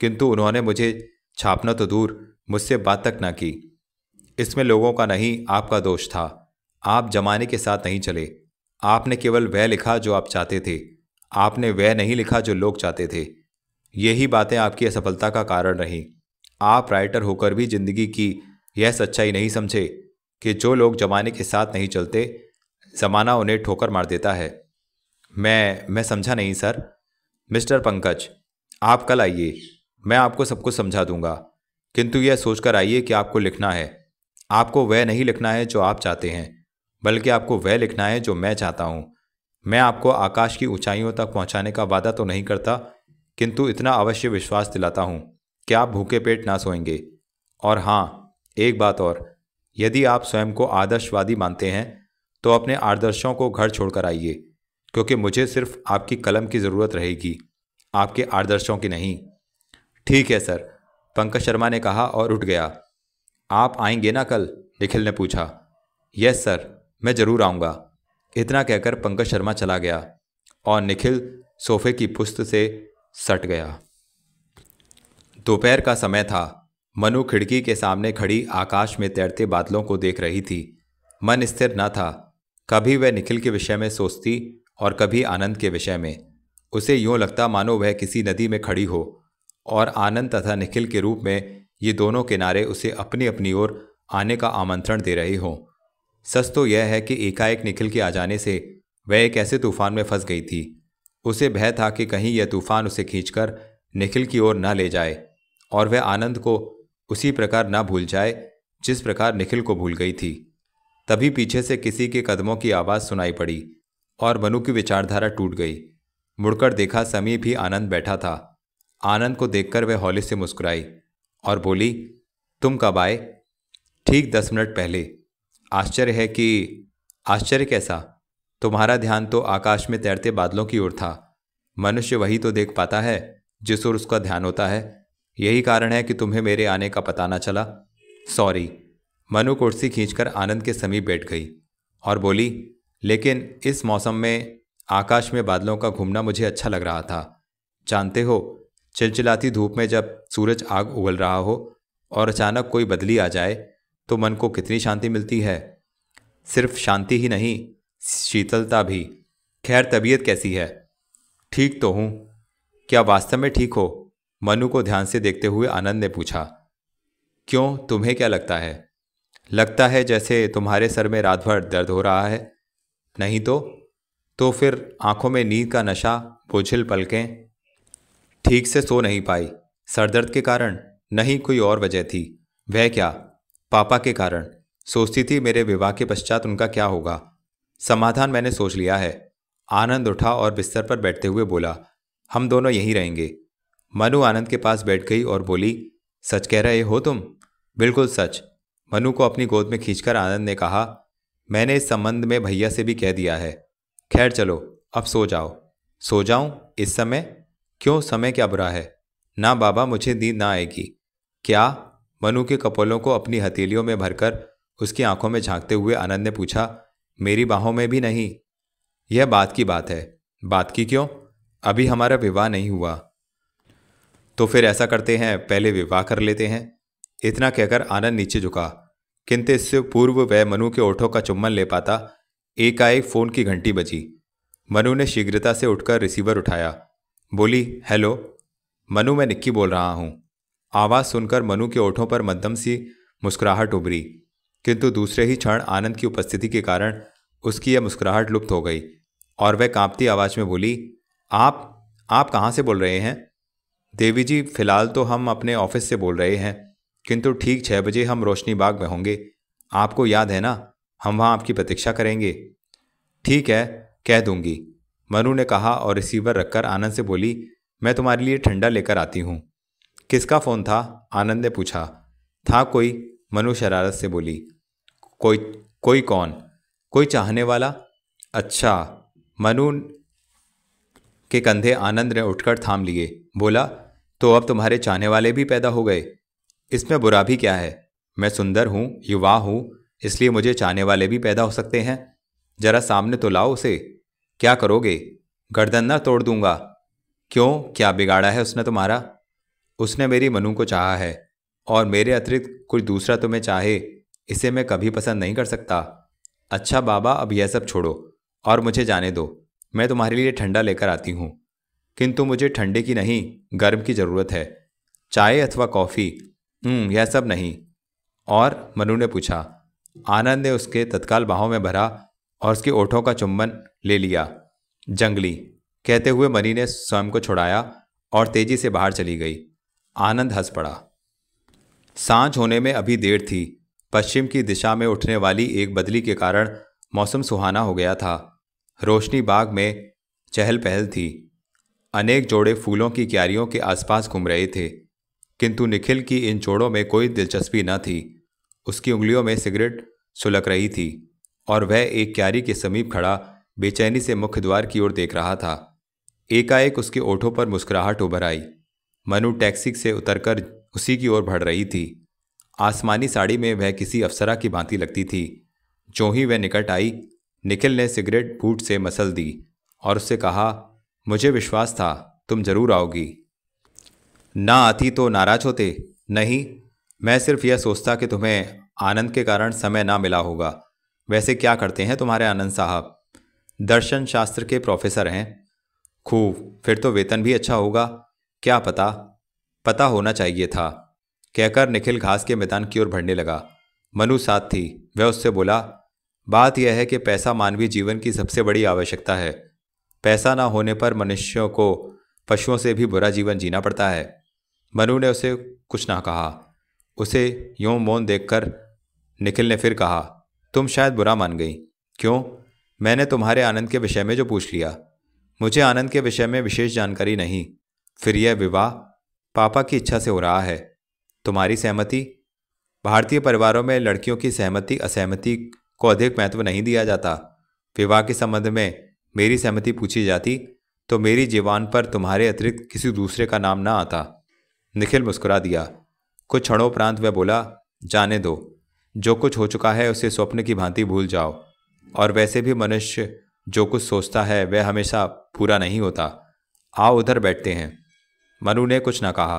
किंतु उन्होंने मुझे छापना तो दूर मुझसे बात तक ना की इसमें लोगों का नहीं आपका दोष था आप जमाने के साथ नहीं चले आपने केवल वह लिखा जो आप चाहते थे आपने वह नहीं लिखा जो लोग चाहते थे यही बातें आपकी असफलता का कारण रहीं आप राइटर होकर भी जिंदगी की यह सच्चाई नहीं समझे कि जो लोग जमाने के साथ नहीं चलते ज़माना उन्हें ठोकर मार देता है मैं मैं समझा नहीं सर मिस्टर पंकज आप कल आइए मैं आपको सब कुछ समझा दूंगा किंतु यह सोचकर आइए कि आपको लिखना है आपको वह नहीं लिखना है जो आप चाहते हैं बल्कि आपको वह लिखना है जो मैं चाहता हूँ मैं आपको आकाश की ऊंचाइयों तक पहुँचाने का वादा तो नहीं करता किंतु इतना अवश्य विश्वास दिलाता हूँ कि आप भूखे पेट ना सोएंगे और हाँ एक बात और यदि आप स्वयं को आदर्शवादी मानते हैं तो अपने आदर्शों को घर छोड़कर आइए क्योंकि मुझे सिर्फ आपकी कलम की ज़रूरत रहेगी आपके आदर्शों की नहीं ठीक है सर पंकज शर्मा ने कहा और उठ गया आप आएंगे ना कल निखिल ने पूछा यस सर मैं ज़रूर आऊँगा इतना कहकर पंकज शर्मा चला गया और निखिल सोफे की पुस्त से सट गया दोपहर का समय था मनु खिड़की के सामने खड़ी आकाश में तैरते बादलों को देख रही थी मन स्थिर न था कभी वह निखिल के विषय में सोचती और कभी आनंद के विषय में उसे यूँ लगता मानो वह किसी नदी में खड़ी हो और आनंद तथा निखिल के रूप में ये दोनों किनारे उसे अपनी अपनी ओर आने का आमंत्रण दे रहे हों सच तो यह है कि एकाएक निखिल के आ जाने से वह एक ऐसे तूफान में फंस गई थी उसे भय था कि कहीं यह तूफान उसे खींचकर निखिल की ओर न ले जाए और वह आनंद को उसी प्रकार न भूल जाए जिस प्रकार निखिल को भूल गई थी तभी पीछे से किसी के कदमों की आवाज़ सुनाई पड़ी और मनु की विचारधारा टूट गई मुड़कर देखा समीर भी आनंद बैठा था आनंद को देखकर वह हौले से मुस्कुराई और बोली तुम कब आए ठीक दस मिनट पहले आश्चर्य है कि आश्चर्य कैसा तुम्हारा ध्यान तो आकाश में तैरते बादलों की ओर था मनुष्य वही तो देख पाता है जिस ओर उसका ध्यान होता है यही कारण है कि तुम्हें मेरे आने का पता ना चला सॉरी मनु कुर्सी खींचकर आनंद के समीप बैठ गई और बोली लेकिन इस मौसम में आकाश में बादलों का घूमना मुझे अच्छा लग रहा था जानते हो चिलचिलाती धूप में जब सूरज आग उगल रहा हो और अचानक कोई बदली आ जाए तो मन को कितनी शांति मिलती है सिर्फ शांति ही नहीं शीतलता भी खैर तबीयत कैसी है ठीक तो हूँ क्या वास्तव में ठीक हो मनु को ध्यान से देखते हुए आनंद ने पूछा क्यों तुम्हें क्या लगता है लगता है जैसे तुम्हारे सर में रात भर दर्द हो रहा है नहीं तो तो फिर आंखों में नींद का नशा बोझिल पलकें ठीक से सो नहीं पाई सरदर्द के कारण नहीं कोई और वजह थी वह क्या पापा के कारण सोचती थी मेरे विवाह के पश्चात उनका क्या होगा समाधान मैंने सोच लिया है आनंद उठा और बिस्तर पर बैठते हुए बोला हम दोनों यहीं रहेंगे मनु आनंद के पास बैठ गई और बोली सच कह रहे हो तुम बिल्कुल सच मनु को अपनी गोद में खींचकर आनंद ने कहा मैंने इस संबंध में भैया से भी कह दिया है खैर चलो अब सो जाओ सो जाऊं इस समय क्यों समय क्या बुरा है ना बाबा मुझे नींद ना आएगी क्या मनु के कपोलों को अपनी हथेलियों में भरकर उसकी आंखों में झांकते हुए आनंद ने पूछा मेरी बाहों में भी नहीं यह बात की बात है बात की क्यों अभी हमारा विवाह नहीं हुआ तो फिर ऐसा करते हैं पहले विवाह कर लेते हैं इतना कहकर आनंद नीचे झुका किंतु इससे पूर्व वह मनु के ओठों का चुम्बन ले पाता एकाएक फ़ोन की घंटी बजी मनु ने शीघ्रता से उठकर रिसीवर उठाया बोली हेलो मनु मैं निक्की बोल रहा हूँ आवाज़ सुनकर मनु के ओठों पर मध्यम सी मुस्कुराहट उभरी किंतु दूसरे ही क्षण आनंद की उपस्थिति के कारण उसकी यह मुस्कुराहट लुप्त हो गई और वह कांपती आवाज़ में बोली आप आप कहाँ से बोल रहे हैं देवी जी फिलहाल तो हम अपने ऑफिस से बोल रहे हैं किंतु ठीक छः बजे हम रोशनी बाग में होंगे आपको याद है ना हम वहाँ आपकी प्रतीक्षा करेंगे ठीक है कह दूंगी मनु ने कहा और रिसीवर रखकर आनंद से बोली मैं तुम्हारे लिए ठंडा लेकर आती हूँ किसका फ़ोन था आनंद ने पूछा था कोई मनु शरारत से बोली कोई कोई कौन कोई चाहने वाला अच्छा मनु के कंधे आनंद ने उठकर थाम लिए बोला तो अब तुम्हारे चाहने वाले भी पैदा हो गए इसमें बुरा भी क्या है मैं सुंदर हूँ युवा हूँ इसलिए मुझे चाहने वाले भी पैदा हो सकते हैं जरा सामने तो लाओ उसे क्या करोगे गर्दन ना तोड़ दूंगा क्यों क्या बिगाड़ा है उसने तुम्हारा उसने मेरी मनु को चाहा है और मेरे अतिरिक्त कुछ दूसरा तुम्हें चाहे इसे मैं कभी पसंद नहीं कर सकता अच्छा बाबा अब यह सब छोड़ो और मुझे जाने दो मैं तुम्हारे लिए ठंडा लेकर आती हूँ किंतु मुझे ठंडे की नहीं गर्म की ज़रूरत है चाय अथवा कॉफ़ी हम्म, यह सब नहीं और मनु ने पूछा आनंद ने उसके तत्काल बाहों में भरा और उसके ओठों का चुम्बन ले लिया जंगली कहते हुए मनी ने स्वयं को छुड़ाया और तेजी से बाहर चली गई आनंद हंस पड़ा सांझ होने में अभी देर थी पश्चिम की दिशा में उठने वाली एक बदली के कारण मौसम सुहाना हो गया था रोशनी बाग में चहल पहल थी अनेक जोड़े फूलों की क्यारियों के आसपास घूम रहे थे किंतु निखिल की इन चोड़ों में कोई दिलचस्पी न थी उसकी उंगलियों में सिगरेट सुलक रही थी और वह एक क्यारी के समीप खड़ा बेचैनी से मुख्य द्वार की ओर देख रहा था एकाएक उसके ओठों पर मुस्कुराहट उभर आई मनु टैक्सी से उतरकर उसी की ओर बढ़ रही थी आसमानी साड़ी में वह किसी अफसरा की भांति लगती थी जो ही वह निकट आई निखिल ने सिगरेट फूट से मसल दी और उससे कहा मुझे विश्वास था तुम जरूर आओगी ना आती तो नाराज होते नहीं मैं सिर्फ यह सोचता कि तुम्हें आनंद के कारण समय ना मिला होगा वैसे क्या करते हैं तुम्हारे आनंद साहब दर्शन शास्त्र के प्रोफेसर हैं खूब फिर तो वेतन भी अच्छा होगा क्या पता पता होना चाहिए था कहकर निखिल घास के मैदान की ओर भरने लगा मनु साथ थी वह उससे बोला बात यह है कि पैसा मानवीय जीवन की सबसे बड़ी आवश्यकता है पैसा ना होने पर मनुष्यों को पशुओं से भी बुरा जीवन जीना पड़ता है मनु ने उसे कुछ ना कहा उसे यूं मौन देखकर निखिल ने फिर कहा तुम शायद बुरा मान गई क्यों मैंने तुम्हारे आनंद के विषय में जो पूछ लिया मुझे आनंद के विषय में विशेष जानकारी नहीं फिर यह विवाह पापा की इच्छा से हो रहा है तुम्हारी सहमति भारतीय परिवारों में लड़कियों की सहमति असहमति को अधिक महत्व नहीं दिया जाता विवाह के संबंध में मेरी सहमति पूछी जाती तो मेरी जीवान पर तुम्हारे अतिरिक्त किसी दूसरे का नाम ना आता निखिल मुस्कुरा दिया कुछ उपरांत वह बोला जाने दो जो कुछ हो चुका है उसे स्वप्न की भांति भूल जाओ और वैसे भी मनुष्य जो कुछ सोचता है वह हमेशा पूरा नहीं होता आओ उधर बैठते हैं मनु ने कुछ न कहा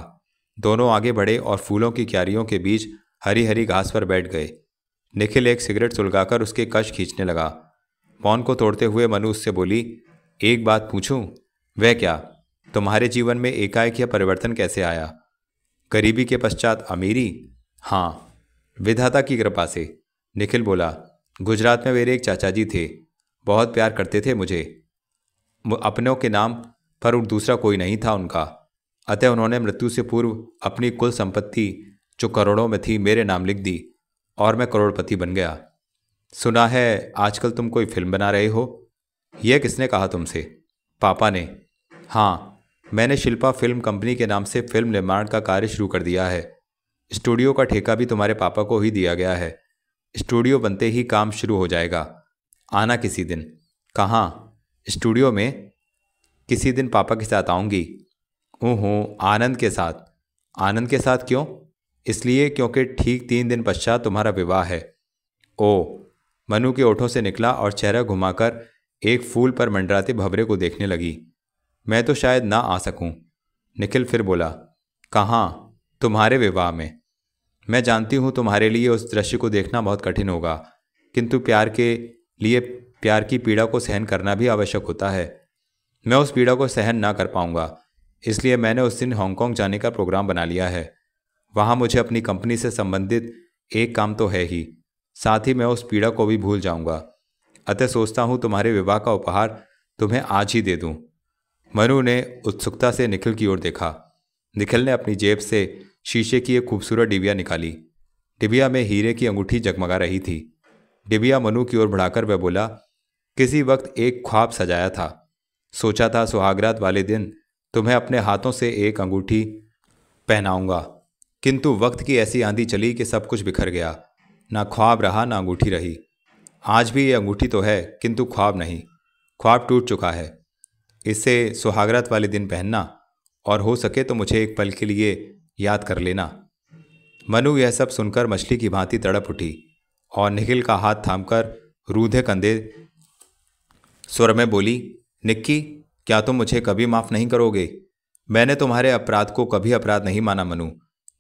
दोनों आगे बढ़े और फूलों की क्यारियों के बीच हरी हरी घास पर बैठ गए निखिल एक सिगरेट सुलगाकर उसके कश खींचने लगा मौन को तोड़ते हुए मनु उससे बोली एक बात पूछूं वह क्या तुम्हारे जीवन में एकाएक यह परिवर्तन कैसे आया गरीबी के पश्चात अमीरी हाँ विधाता की कृपा से निखिल बोला गुजरात में मेरे एक चाचा जी थे बहुत प्यार करते थे मुझे अपनों के नाम पर दूसरा कोई नहीं था उनका अतः उन्होंने मृत्यु से पूर्व अपनी कुल संपत्ति जो करोड़ों में थी मेरे नाम लिख दी और मैं करोड़पति बन गया सुना है आजकल तुम कोई फिल्म बना रहे हो यह किसने कहा तुमसे पापा ने हाँ मैंने शिल्पा फिल्म कंपनी के नाम से फिल्म निर्माण का कार्य शुरू कर दिया है स्टूडियो का ठेका भी तुम्हारे पापा को ही दिया गया है स्टूडियो बनते ही काम शुरू हो जाएगा आना किसी दिन कहाँ स्टूडियो में किसी दिन पापा के साथ आऊँगी हूँ आनंद के साथ आनंद के साथ क्यों इसलिए क्योंकि ठीक तीन दिन पश्चात तुम्हारा विवाह है ओ मनु के ओठों से निकला और चेहरा घुमाकर एक फूल पर मंडराते भवरे को देखने लगी मैं तो शायद ना आ सकूं। निखिल फिर बोला कहाँ तुम्हारे विवाह में मैं जानती हूँ तुम्हारे लिए उस दृश्य को देखना बहुत कठिन होगा किंतु प्यार के लिए प्यार की पीड़ा को सहन करना भी आवश्यक होता है मैं उस पीड़ा को सहन ना कर पाऊंगा इसलिए मैंने उस दिन हांगकांग जाने का प्रोग्राम बना लिया है वहाँ मुझे अपनी कंपनी से संबंधित एक काम तो है ही साथ ही मैं उस पीड़ा को भी भूल जाऊंगा अतः सोचता हूँ तुम्हारे विवाह का उपहार तुम्हें आज ही दे दूँ मनु ने उत्सुकता से निखिल की ओर देखा निखिल ने अपनी जेब से शीशे की एक खूबसूरत डिबिया निकाली डिबिया में हीरे की अंगूठी जगमगा रही थी डिबिया मनु की ओर बढ़ाकर वह बोला किसी वक्त एक ख्वाब सजाया था सोचा था सुहागरात वाले दिन तुम्हें अपने हाथों से एक अंगूठी पहनाऊंगा किंतु वक्त की ऐसी आंधी चली कि सब कुछ बिखर गया ना ख्वाब रहा ना अंगूठी रही आज भी ये अंगूठी तो है किंतु ख्वाब नहीं ख्वाब टूट चुका है इसे सुहागरात वाले दिन पहनना और हो सके तो मुझे एक पल के लिए याद कर लेना मनु यह सब सुनकर मछली की भांति तड़प उठी और निखिल का हाथ थामकर रूधे कंधे स्वर में बोली निक्की क्या तुम मुझे कभी माफ़ नहीं करोगे मैंने तुम्हारे अपराध को कभी अपराध नहीं माना मनु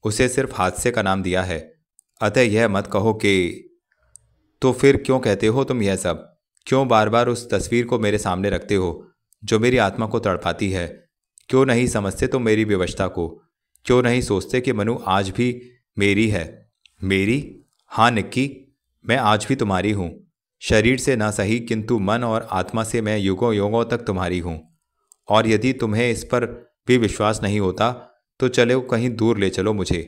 उसे सिर्फ हादसे का नाम दिया है अतः यह मत कहो कि तो फिर क्यों कहते हो तुम यह सब क्यों बार बार उस तस्वीर को मेरे सामने रखते हो जो मेरी आत्मा को तड़पाती है क्यों नहीं समझते तो मेरी व्यवस्था को क्यों नहीं सोचते कि मनु आज भी मेरी है मेरी हाँ निक्की मैं आज भी तुम्हारी हूँ शरीर से ना सही किंतु मन और आत्मा से मैं युगों युगों तक तुम्हारी हूँ और यदि तुम्हें इस पर भी विश्वास नहीं होता तो चलो कहीं दूर ले चलो मुझे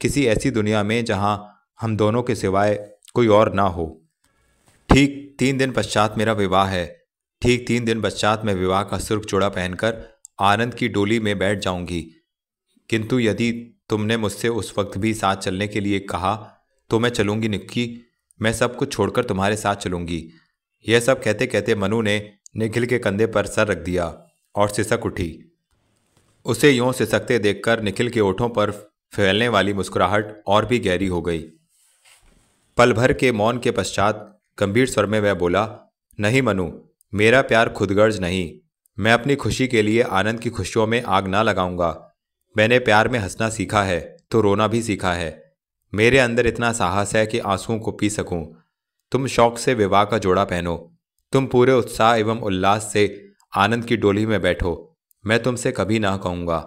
किसी ऐसी दुनिया में जहाँ हम दोनों के सिवाय कोई और ना हो ठीक तीन दिन पश्चात मेरा विवाह है ठीक तीन दिन पश्चात मैं विवाह का सुर्ख चूड़ा पहनकर आनंद की डोली में बैठ जाऊंगी किंतु यदि तुमने मुझसे उस वक्त भी साथ चलने के लिए कहा तो मैं चलूंगी निक्की मैं सब कुछ छोड़कर तुम्हारे साथ चलूंगी यह सब कहते कहते मनु ने निखिल के कंधे पर सर रख दिया और सिसक उठी उसे यों सिसकते देखकर निखिल के ओठों पर फैलने वाली मुस्कुराहट और भी गहरी हो गई पल भर के मौन के पश्चात गंभीर स्वर में वह बोला नहीं मनु मेरा प्यार खुदगर्ज नहीं मैं अपनी खुशी के लिए आनंद की खुशियों में आग ना लगाऊंगा मैंने प्यार में हंसना सीखा है तो रोना भी सीखा है मेरे अंदर इतना साहस है कि आंसुओं को पी सकूं तुम शौक से विवाह का जोड़ा पहनो तुम पूरे उत्साह एवं उल्लास से आनंद की डोली में बैठो मैं तुमसे कभी ना कहूँगा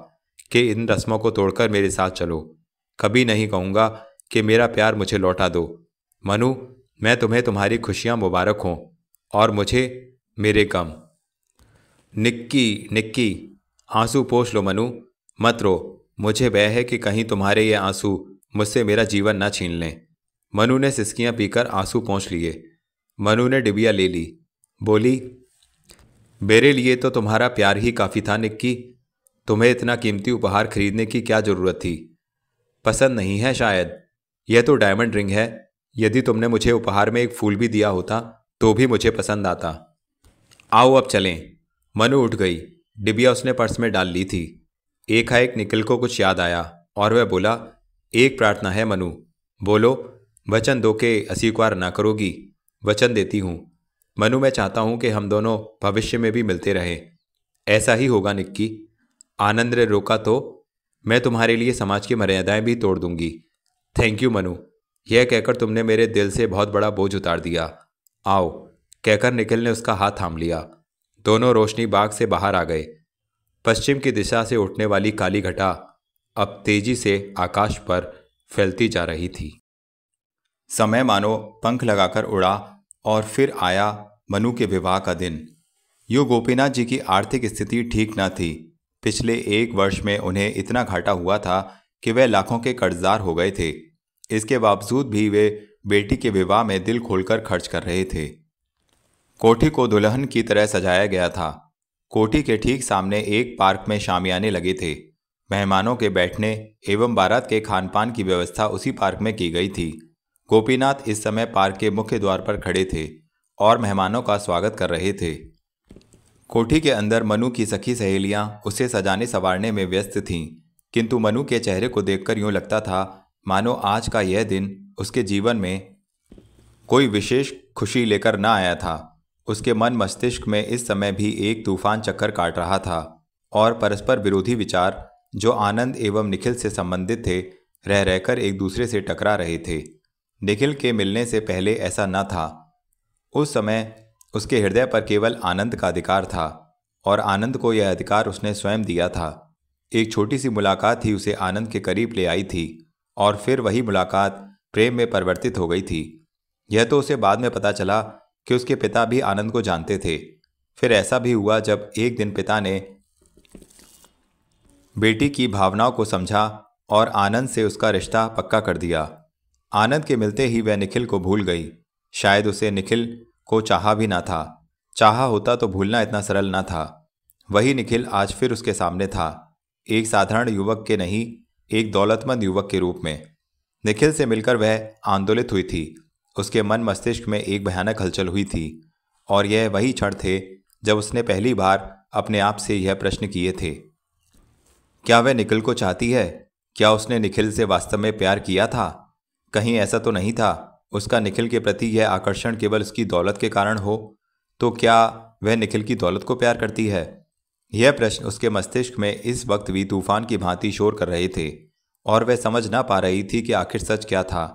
कि इन रस्मों को तोड़कर मेरे साथ चलो कभी नहीं कहूँगा कि मेरा प्यार मुझे लौटा दो मनु मैं तुम्हें तुम्हारी खुशियाँ मुबारक हों और मुझे मेरे कम निक्की निक्की आंसू पोष लो मनु मत रो मुझे वह है कि कहीं तुम्हारे ये आंसू मुझसे मेरा जीवन न छीन लें मनु ने सिसकियाँ पीकर आंसू पहुँच लिए मनु ने डिबिया ले ली बोली मेरे लिए तो तुम्हारा प्यार ही काफ़ी था निक्की तुम्हें इतना कीमती उपहार खरीदने की क्या ज़रूरत थी पसंद नहीं है शायद यह तो डायमंड रिंग है यदि तुमने मुझे उपहार में एक फूल भी दिया होता तो भी मुझे पसंद आता आओ अब चलें मनु उठ गई डिबिया उसने पर्स में डाल ली थी एक हाइक निखिल को कुछ याद आया और वह बोला एक प्रार्थना है मनु बोलो वचन दो के अस्वीकार ना करोगी वचन देती हूँ मनु मैं चाहता हूँ कि हम दोनों भविष्य में भी मिलते रहे ऐसा ही होगा निक्की आनंद ने रोका तो मैं तुम्हारे लिए समाज की मर्यादाएं भी तोड़ दूंगी थैंक यू मनु यह कहकर तुमने मेरे दिल से बहुत बड़ा बोझ उतार दिया आओ कहकर निखिल ने उसका हाथ थाम लिया दोनों रोशनी बाग से बाहर आ गए पश्चिम की दिशा से उठने वाली काली घटा अब तेजी से आकाश पर फैलती जा रही थी समय मानो पंख लगाकर उड़ा और फिर आया मनु के विवाह का दिन यूँ गोपीनाथ जी की आर्थिक स्थिति ठीक न थी पिछले एक वर्ष में उन्हें इतना घाटा हुआ था कि वे लाखों के कर्जदार हो गए थे इसके बावजूद भी वे बेटी के विवाह में दिल खोलकर खर्च कर रहे थे कोठी को दुल्हन की तरह सजाया गया था कोठी के ठीक सामने एक पार्क में शामियाने लगे थे मेहमानों के बैठने एवं बारात के खान पान की व्यवस्था उसी पार्क में की गई थी गोपीनाथ इस समय पार्क के मुख्य द्वार पर खड़े थे और मेहमानों का स्वागत कर रहे थे कोठी के अंदर मनु की सखी सहेलियां उसे सजाने संवारने में व्यस्त थीं किंतु मनु के चेहरे को देखकर यूं लगता था मानो आज का यह दिन उसके जीवन में कोई विशेष खुशी लेकर ना आया था उसके मन मस्तिष्क में इस समय भी एक तूफान चक्कर काट रहा था और परस्पर विरोधी विचार जो आनंद एवं निखिल से संबंधित थे रह रहकर एक दूसरे से टकरा रहे थे निखिल के मिलने से पहले ऐसा न था उस समय उसके हृदय पर केवल आनंद का अधिकार था और आनंद को यह अधिकार उसने स्वयं दिया था एक छोटी सी मुलाकात ही उसे आनंद के करीब ले आई थी और फिर वही मुलाकात प्रेम में परिवर्तित हो गई थी यह तो उसे बाद में पता चला कि उसके पिता भी आनंद को जानते थे फिर ऐसा भी हुआ जब एक दिन पिता ने बेटी की भावनाओं को समझा और आनंद से उसका रिश्ता पक्का कर दिया आनंद के मिलते ही वह निखिल को भूल गई शायद उसे निखिल को चाहा भी ना था चाहा होता तो भूलना इतना सरल ना था वही निखिल आज फिर उसके सामने था एक साधारण युवक के नहीं एक दौलतमंद युवक के रूप में निखिल से मिलकर वह आंदोलित हुई थी उसके मन मस्तिष्क में एक भयानक हलचल हुई थी और यह वही क्षण थे जब उसने पहली बार अपने आप से यह प्रश्न किए थे क्या वह निखिल को चाहती है क्या उसने निखिल से वास्तव में प्यार किया था कहीं ऐसा तो नहीं था उसका निखिल के प्रति यह आकर्षण केवल उसकी दौलत के कारण हो तो क्या वह निखिल की दौलत को प्यार करती है यह प्रश्न उसके मस्तिष्क में इस वक्त भी तूफान की भांति शोर कर रहे थे और वह समझ ना पा रही थी कि आखिर सच क्या था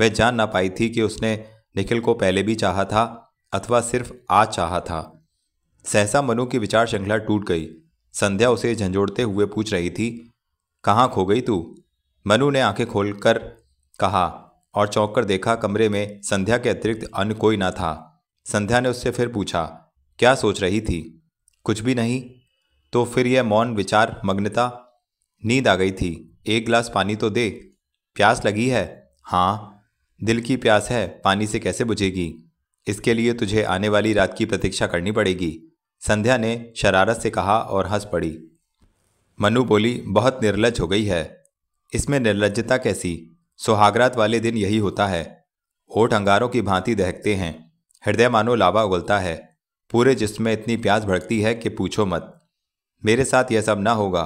वह जान ना पाई थी कि उसने निखिल को पहले भी चाहा था अथवा सिर्फ आज चाहा था सहसा मनु की विचार श्रृंखला टूट गई संध्या उसे झंझोड़ते हुए पूछ रही थी कहाँ खो गई तू मनु ने आंखें खोलकर कहा और चौंक कर देखा कमरे में संध्या के अतिरिक्त अन्य कोई ना था संध्या ने उससे फिर पूछा क्या सोच रही थी कुछ भी नहीं तो फिर यह मौन विचार मग्नता नींद आ गई थी एक गिलास पानी तो दे प्यास लगी है हाँ दिल की प्यास है पानी से कैसे बुझेगी इसके लिए तुझे आने वाली रात की प्रतीक्षा करनी पड़ेगी संध्या ने शरारत से कहा और हंस पड़ी मनु बोली बहुत निर्लज हो गई है इसमें निर्लजता कैसी सुहागरात वाले दिन यही होता है ओठ अंगारों की भांति दहकते हैं हृदय मानो लावा उगलता है पूरे जिसम में इतनी प्यास भड़कती है कि पूछो मत मेरे साथ यह सब ना होगा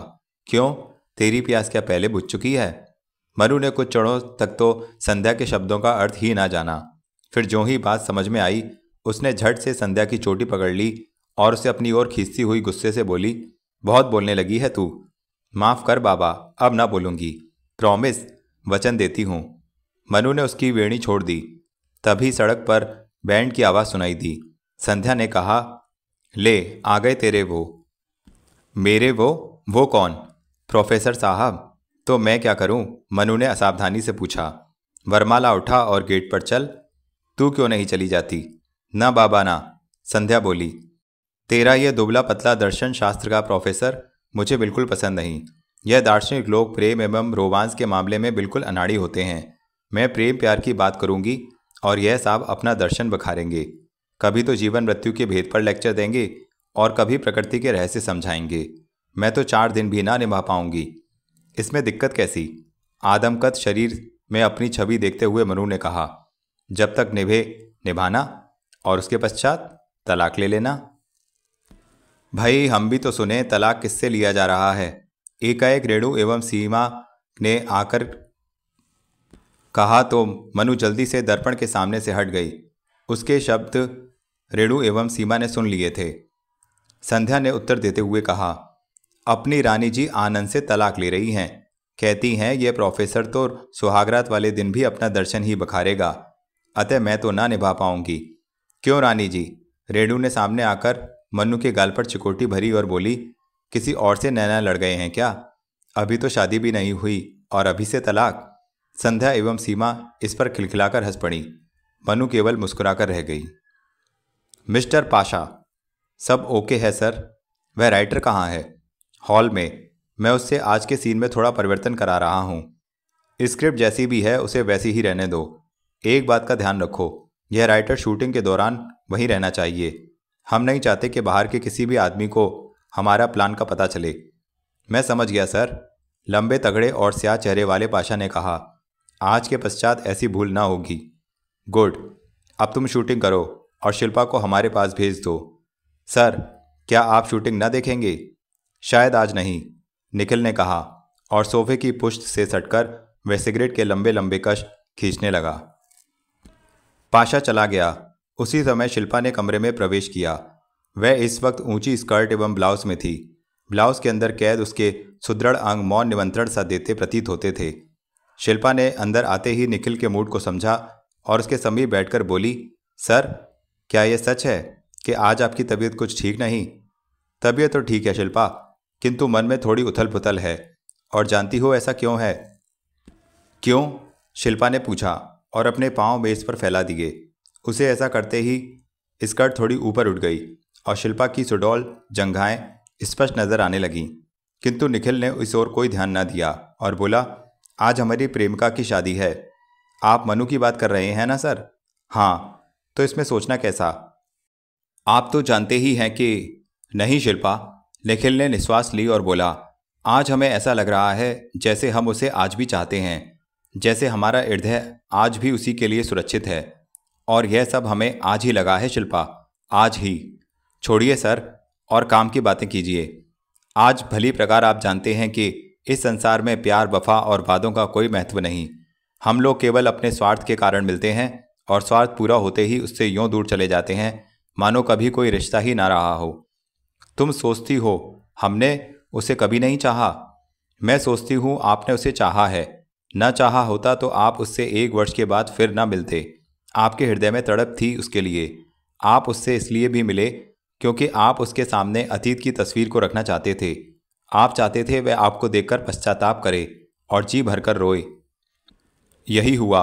क्यों तेरी प्यास क्या पहले बुझ चुकी है मनु ने कुछ क्षणों तक तो संध्या के शब्दों का अर्थ ही ना जाना फिर जो ही बात समझ में आई उसने झट से संध्या की चोटी पकड़ ली और उसे अपनी ओर खींचती हुई गुस्से से बोली बहुत बोलने लगी है तू माफ कर बाबा अब ना बोलूँगी प्रॉमिस वचन देती हूँ मनु ने उसकी वेणी छोड़ दी तभी सड़क पर बैंड की आवाज़ सुनाई दी संध्या ने कहा ले आ गए तेरे वो मेरे वो वो कौन प्रोफेसर साहब तो मैं क्या करूं? मनु ने असावधानी से पूछा वरमाला उठा और गेट पर चल तू क्यों नहीं चली जाती ना बाबा ना संध्या बोली तेरा यह दुबला पतला दर्शन शास्त्र का प्रोफेसर मुझे बिल्कुल पसंद नहीं यह दार्शनिक लोग प्रेम एवं रोमांस के मामले में बिल्कुल अनाड़ी होते हैं मैं प्रेम प्यार की बात करूंगी और यह साहब अपना दर्शन बखारेंगे कभी तो जीवन मृत्यु के भेद पर लेक्चर देंगे और कभी प्रकृति के रहस्य समझाएंगे मैं तो चार दिन भी ना निभा पाऊंगी इसमें दिक्कत कैसी आदमकद शरीर में अपनी छवि देखते हुए मनु ने कहा जब तक निभे निभाना और उसके पश्चात तलाक ले लेना भाई हम भी तो सुने तलाक किससे लिया जा रहा है एकाएक रेणु एवं सीमा ने आकर कहा तो मनु जल्दी से दर्पण के सामने से हट गई उसके शब्द रेणु एवं सीमा ने सुन लिए थे संध्या ने उत्तर देते हुए कहा अपनी रानी जी आनंद से तलाक ले रही हैं कहती हैं ये प्रोफेसर तो सुहागरात वाले दिन भी अपना दर्शन ही बखारेगा अतः मैं तो ना निभा पाऊंगी क्यों रानी जी रेणु ने सामने आकर मनु के गाल पर चिकोटी भरी और बोली किसी और से नैना लड़ गए हैं क्या अभी तो शादी भी नहीं हुई और अभी से तलाक संध्या एवं सीमा इस पर खिलखिलाकर हंस पड़ी मनु केवल मुस्कुराकर रह गई मिस्टर पाशा सब ओके है सर वह राइटर कहाँ है हॉल में मैं उससे आज के सीन में थोड़ा परिवर्तन करा रहा हूँ स्क्रिप्ट जैसी भी है उसे वैसी ही रहने दो एक बात का ध्यान रखो यह राइटर शूटिंग के दौरान वहीं रहना चाहिए हम नहीं चाहते कि बाहर के किसी भी आदमी को हमारा प्लान का पता चले मैं समझ गया सर लंबे तगड़े और स्याह चेहरे वाले पाशा ने कहा आज के पश्चात ऐसी भूल ना होगी गुड अब तुम शूटिंग करो और शिल्पा को हमारे पास भेज दो सर क्या आप शूटिंग ना देखेंगे शायद आज नहीं निखिल ने कहा और सोफे की पुश्त से सटकर वह सिगरेट के लंबे लंबे कश खींचने लगा पाशा चला गया उसी समय शिल्पा ने कमरे में प्रवेश किया वह इस वक्त ऊंची स्कर्ट एवं ब्लाउज में थी ब्लाउज के अंदर कैद उसके सुदृढ़ अंग मौन निमंत्रण सा देते प्रतीत होते थे शिल्पा ने अंदर आते ही निखिल के मूड को समझा और उसके समीप बैठकर बोली सर क्या यह सच है कि आज आपकी तबीयत कुछ ठीक नहीं तबीयत तो ठीक है शिल्पा किंतु मन में थोड़ी उथल पुथल है और जानती हो ऐसा क्यों है क्यों शिल्पा ने पूछा और अपने पाँव बेस पर फैला दिए उसे ऐसा करते ही स्कर्ट थोड़ी ऊपर उठ गई और शिल्पा की सुडौल जंघाएं स्पष्ट नज़र आने लगीं किंतु निखिल ने इस ओर कोई ध्यान न दिया और बोला आज हमारी प्रेमिका की शादी है आप मनु की बात कर रहे हैं ना सर हाँ तो इसमें सोचना कैसा आप तो जानते ही हैं कि नहीं शिल्पा निखिल ने निश्वास ली और बोला आज हमें ऐसा लग रहा है जैसे हम उसे आज भी चाहते हैं जैसे हमारा हृदय आज भी उसी के लिए सुरक्षित है और यह सब हमें आज ही लगा है शिल्पा आज ही छोड़िए सर और काम की बातें कीजिए आज भली प्रकार आप जानते हैं कि इस संसार में प्यार वफा और वादों का कोई महत्व नहीं हम लोग केवल अपने स्वार्थ के कारण मिलते हैं और स्वार्थ पूरा होते ही उससे यों दूर चले जाते हैं मानो कभी कोई रिश्ता ही ना रहा हो तुम सोचती हो हमने उसे कभी नहीं चाहा मैं सोचती हूँ आपने उसे चाहा है न चाहा होता तो आप उससे एक वर्ष के बाद फिर न मिलते आपके हृदय में तड़प थी उसके लिए आप उससे इसलिए भी मिले क्योंकि आप उसके सामने अतीत की तस्वीर को रखना चाहते थे आप चाहते थे वह आपको देखकर पश्चाताप करे और जी भरकर रोए यही हुआ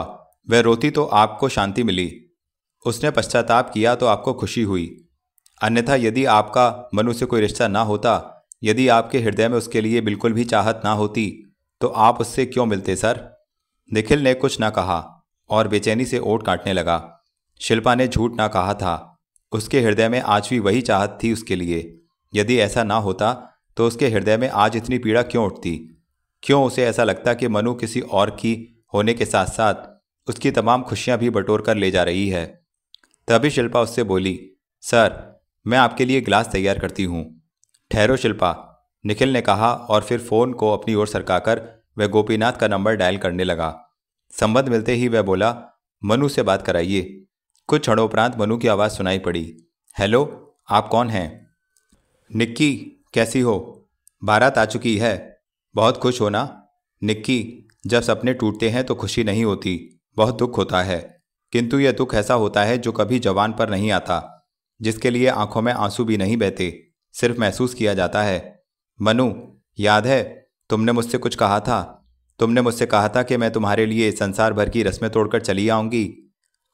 वह रोती तो आपको शांति मिली उसने पश्चाताप किया तो आपको खुशी हुई अन्यथा यदि आपका मनु से कोई रिश्ता ना होता यदि आपके हृदय में उसके लिए बिल्कुल भी चाहत ना होती तो आप उससे क्यों मिलते सर निखिल ने कुछ ना कहा और बेचैनी से ओट काटने लगा शिल्पा ने झूठ ना कहा था उसके हृदय में आज भी वही चाहत थी उसके लिए यदि ऐसा ना होता तो उसके हृदय में आज इतनी पीड़ा क्यों उठती क्यों उसे ऐसा लगता कि मनु किसी और की होने के साथ साथ उसकी तमाम खुशियां भी बटोर कर ले जा रही है तभी शिल्पा उससे बोली सर मैं आपके लिए गिलास तैयार करती हूँ ठहरो शिल्पा निखिल ने कहा और फिर फ़ोन को अपनी ओर सरकाकर वह गोपीनाथ का नंबर डायल करने लगा संबंध मिलते ही वह बोला मनु से बात कराइए कुछ उपरांत मनु की आवाज़ सुनाई पड़ी हेलो आप कौन हैं निक्की कैसी हो बारात आ चुकी है बहुत खुश होना निक्की जब सपने टूटते हैं तो खुशी नहीं होती बहुत दुख होता है किंतु यह दुख ऐसा होता है जो कभी जवान पर नहीं आता जिसके लिए आंखों में आंसू भी नहीं बहते सिर्फ महसूस किया जाता है मनु याद है तुमने मुझसे कुछ कहा था तुमने मुझसे कहा था कि मैं तुम्हारे लिए संसार भर की रस्में तोड़कर चली आऊँगी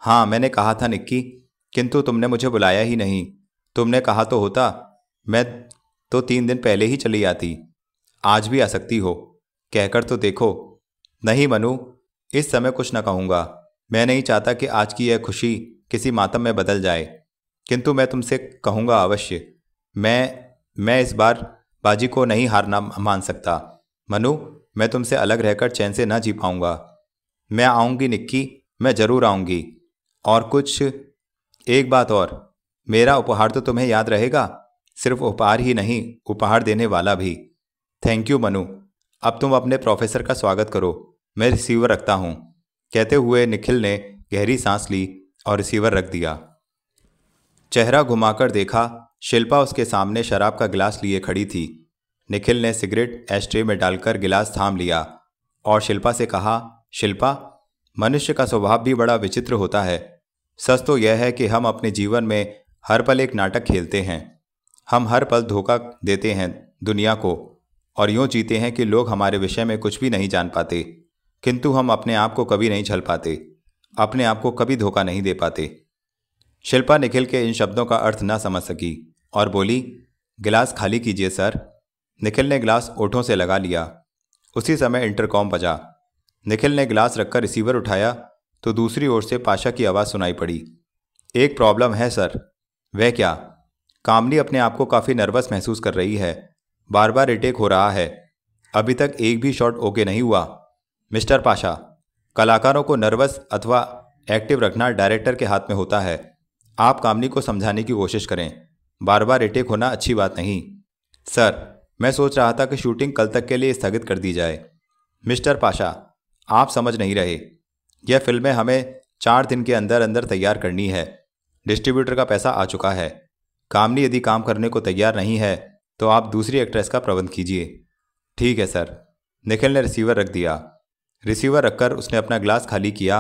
हाँ मैंने कहा था निक्की किंतु तुमने मुझे बुलाया ही नहीं तुमने कहा तो होता मैं तो तीन दिन पहले ही चली आती आज भी आ सकती हो कहकर तो देखो नहीं मनु इस समय कुछ न कहूँगा मैं नहीं चाहता कि आज की यह खुशी किसी मातम में बदल जाए किंतु मैं तुमसे कहूँगा अवश्य मैं मैं इस बार बाजी को नहीं हारना मान सकता मनु मैं तुमसे अलग रहकर चैन से ना जी पाऊँगा मैं आऊँगी निक्की मैं ज़रूर आऊँगी और कुछ एक बात और मेरा उपहार तो तुम्हें याद रहेगा सिर्फ उपहार ही नहीं उपहार देने वाला भी थैंक यू मनु अब तुम अपने प्रोफेसर का स्वागत करो मैं रिसीवर रखता हूँ कहते हुए निखिल ने गहरी सांस ली और रिसीवर रख दिया चेहरा घुमाकर देखा शिल्पा उसके सामने शराब का गिलास लिए खड़ी थी निखिल ने सिगरेट एस्ट्रे में डालकर गिलास थाम लिया और शिल्पा से कहा शिल्पा मनुष्य का स्वभाव भी बड़ा विचित्र होता है सच तो यह है कि हम अपने जीवन में हर पल एक नाटक खेलते हैं हम हर पल धोखा देते हैं दुनिया को और यूँ जीते हैं कि लोग हमारे विषय में कुछ भी नहीं जान पाते किंतु हम अपने आप को कभी नहीं छल पाते अपने आप को कभी धोखा नहीं दे पाते शिल्पा निखिल के इन शब्दों का अर्थ न समझ सकी और बोली गिलास खाली कीजिए सर निखिल ने गिलास ओठों से लगा लिया उसी समय इंटरकॉम बजा निखिल ने गिलास रखकर रिसीवर उठाया तो दूसरी ओर से पाशा की आवाज़ सुनाई पड़ी एक प्रॉब्लम है सर वह क्या कामली अपने आप को काफ़ी नर्वस महसूस कर रही है बार बार रिटेक हो रहा है अभी तक एक भी शॉट ओके नहीं हुआ मिस्टर पाशा कलाकारों को नर्वस अथवा एक्टिव रखना डायरेक्टर के हाथ में होता है आप कामनी को समझाने की कोशिश करें बार बार रिटेक होना अच्छी बात नहीं सर मैं सोच रहा था कि शूटिंग कल तक के लिए स्थगित कर दी जाए मिस्टर पाशा आप समझ नहीं रहे यह फिल्में हमें चार दिन के अंदर अंदर तैयार करनी है डिस्ट्रीब्यूटर का पैसा आ चुका है कामनी यदि काम करने को तैयार नहीं है तो आप दूसरी एक्ट्रेस का प्रबंध कीजिए ठीक है सर निखिल ने रिसीवर रख दिया रिसीवर रखकर उसने अपना ग्लास खाली किया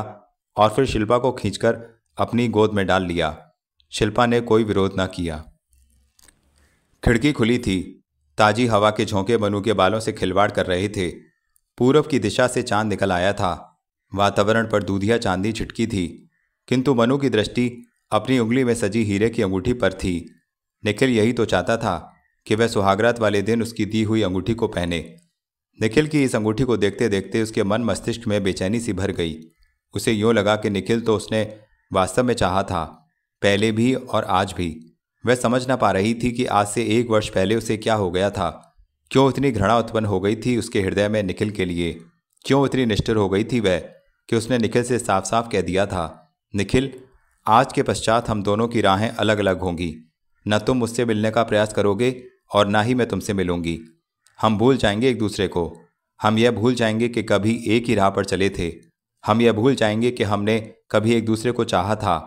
और फिर शिल्पा को खींचकर अपनी गोद में डाल लिया शिल्पा ने कोई विरोध ना किया खिड़की खुली थी ताजी हवा के झोंके मनु के बालों से खिलवाड़ कर रहे थे पूरब की दिशा से चांद निकल आया था वातावरण पर दूधिया चांदी छिटकी थी किंतु मनु की दृष्टि अपनी उंगली में सजी हीरे की अंगूठी पर थी निखिल यही तो चाहता था कि वह सुहागरात वाले दिन उसकी दी हुई अंगूठी को पहने निखिल की इस अंगूठी को देखते देखते उसके मन मस्तिष्क में बेचैनी सी भर गई उसे यूँ लगा कि निखिल तो उसने वास्तव में चाहा था पहले भी और आज भी वह समझ ना पा रही थी कि आज से एक वर्ष पहले उसे क्या हो गया था क्यों इतनी घृणा उत्पन्न हो गई थी उसके हृदय में निखिल के लिए क्यों इतनी निष्ठुर हो गई थी वह कि उसने निखिल से साफ साफ कह दिया था निखिल आज के पश्चात हम दोनों की राहें अलग अलग होंगी न तुम मुझसे मिलने का प्रयास करोगे और ना ही मैं तुमसे मिलूंगी हम भूल जाएंगे एक दूसरे को हम यह भूल जाएंगे कि कभी एक ही राह पर चले थे हम यह भूल जाएंगे कि हमने कभी एक दूसरे को चाहा था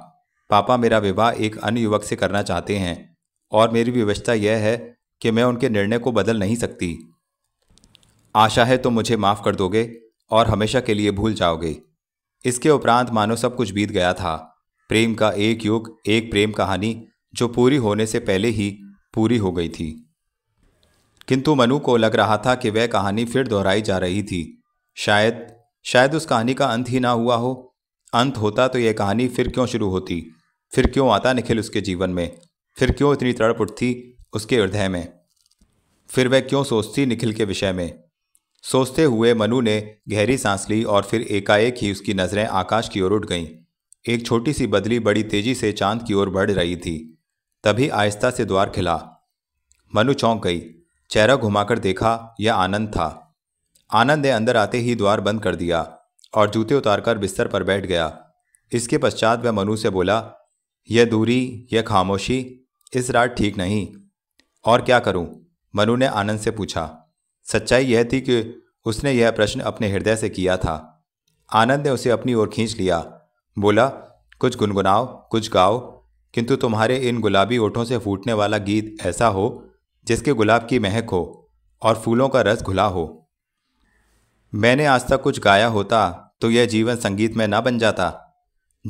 पापा मेरा विवाह एक अन्य युवक से करना चाहते हैं और मेरी व्यवस्था यह है कि मैं उनके निर्णय को बदल नहीं सकती आशा है तुम तो मुझे माफ़ कर दोगे और हमेशा के लिए भूल जाओगे इसके उपरांत मानो सब कुछ बीत गया था प्रेम का एक युग एक प्रेम कहानी जो पूरी होने से पहले ही पूरी हो गई थी किंतु मनु को लग रहा था कि वह कहानी फिर दोहराई जा रही थी शायद शायद उस कहानी का अंत ही ना हुआ हो अंत होता तो यह कहानी फिर क्यों शुरू होती फिर क्यों आता निखिल उसके जीवन में फिर क्यों इतनी तड़प उठती उसके हृदय में फिर वह क्यों सोचती निखिल के विषय में सोचते हुए मनु ने गहरी सांस ली और फिर एकाएक ही उसकी नज़रें आकाश की ओर उठ गईं एक छोटी सी बदली बड़ी तेजी से चांद की ओर बढ़ रही थी तभी आहिस्ता से द्वार खिला मनु चौंक गई चेहरा घुमाकर देखा यह आनंद था आनंद ने अंदर आते ही द्वार बंद कर दिया और जूते उतारकर बिस्तर पर बैठ गया इसके पश्चात वह मनु से बोला यह दूरी यह खामोशी इस रात ठीक नहीं और क्या करूं? मनु ने आनंद से पूछा सच्चाई यह थी कि उसने यह प्रश्न अपने हृदय से किया था आनंद ने उसे अपनी ओर खींच लिया बोला कुछ गुनगुनाओ कुछ गाओ किंतु तुम्हारे इन गुलाबी ओठों से फूटने वाला गीत ऐसा हो जिसके गुलाब की महक हो और फूलों का रस घुला हो मैंने आज तक कुछ गाया होता तो यह जीवन संगीत में ना बन जाता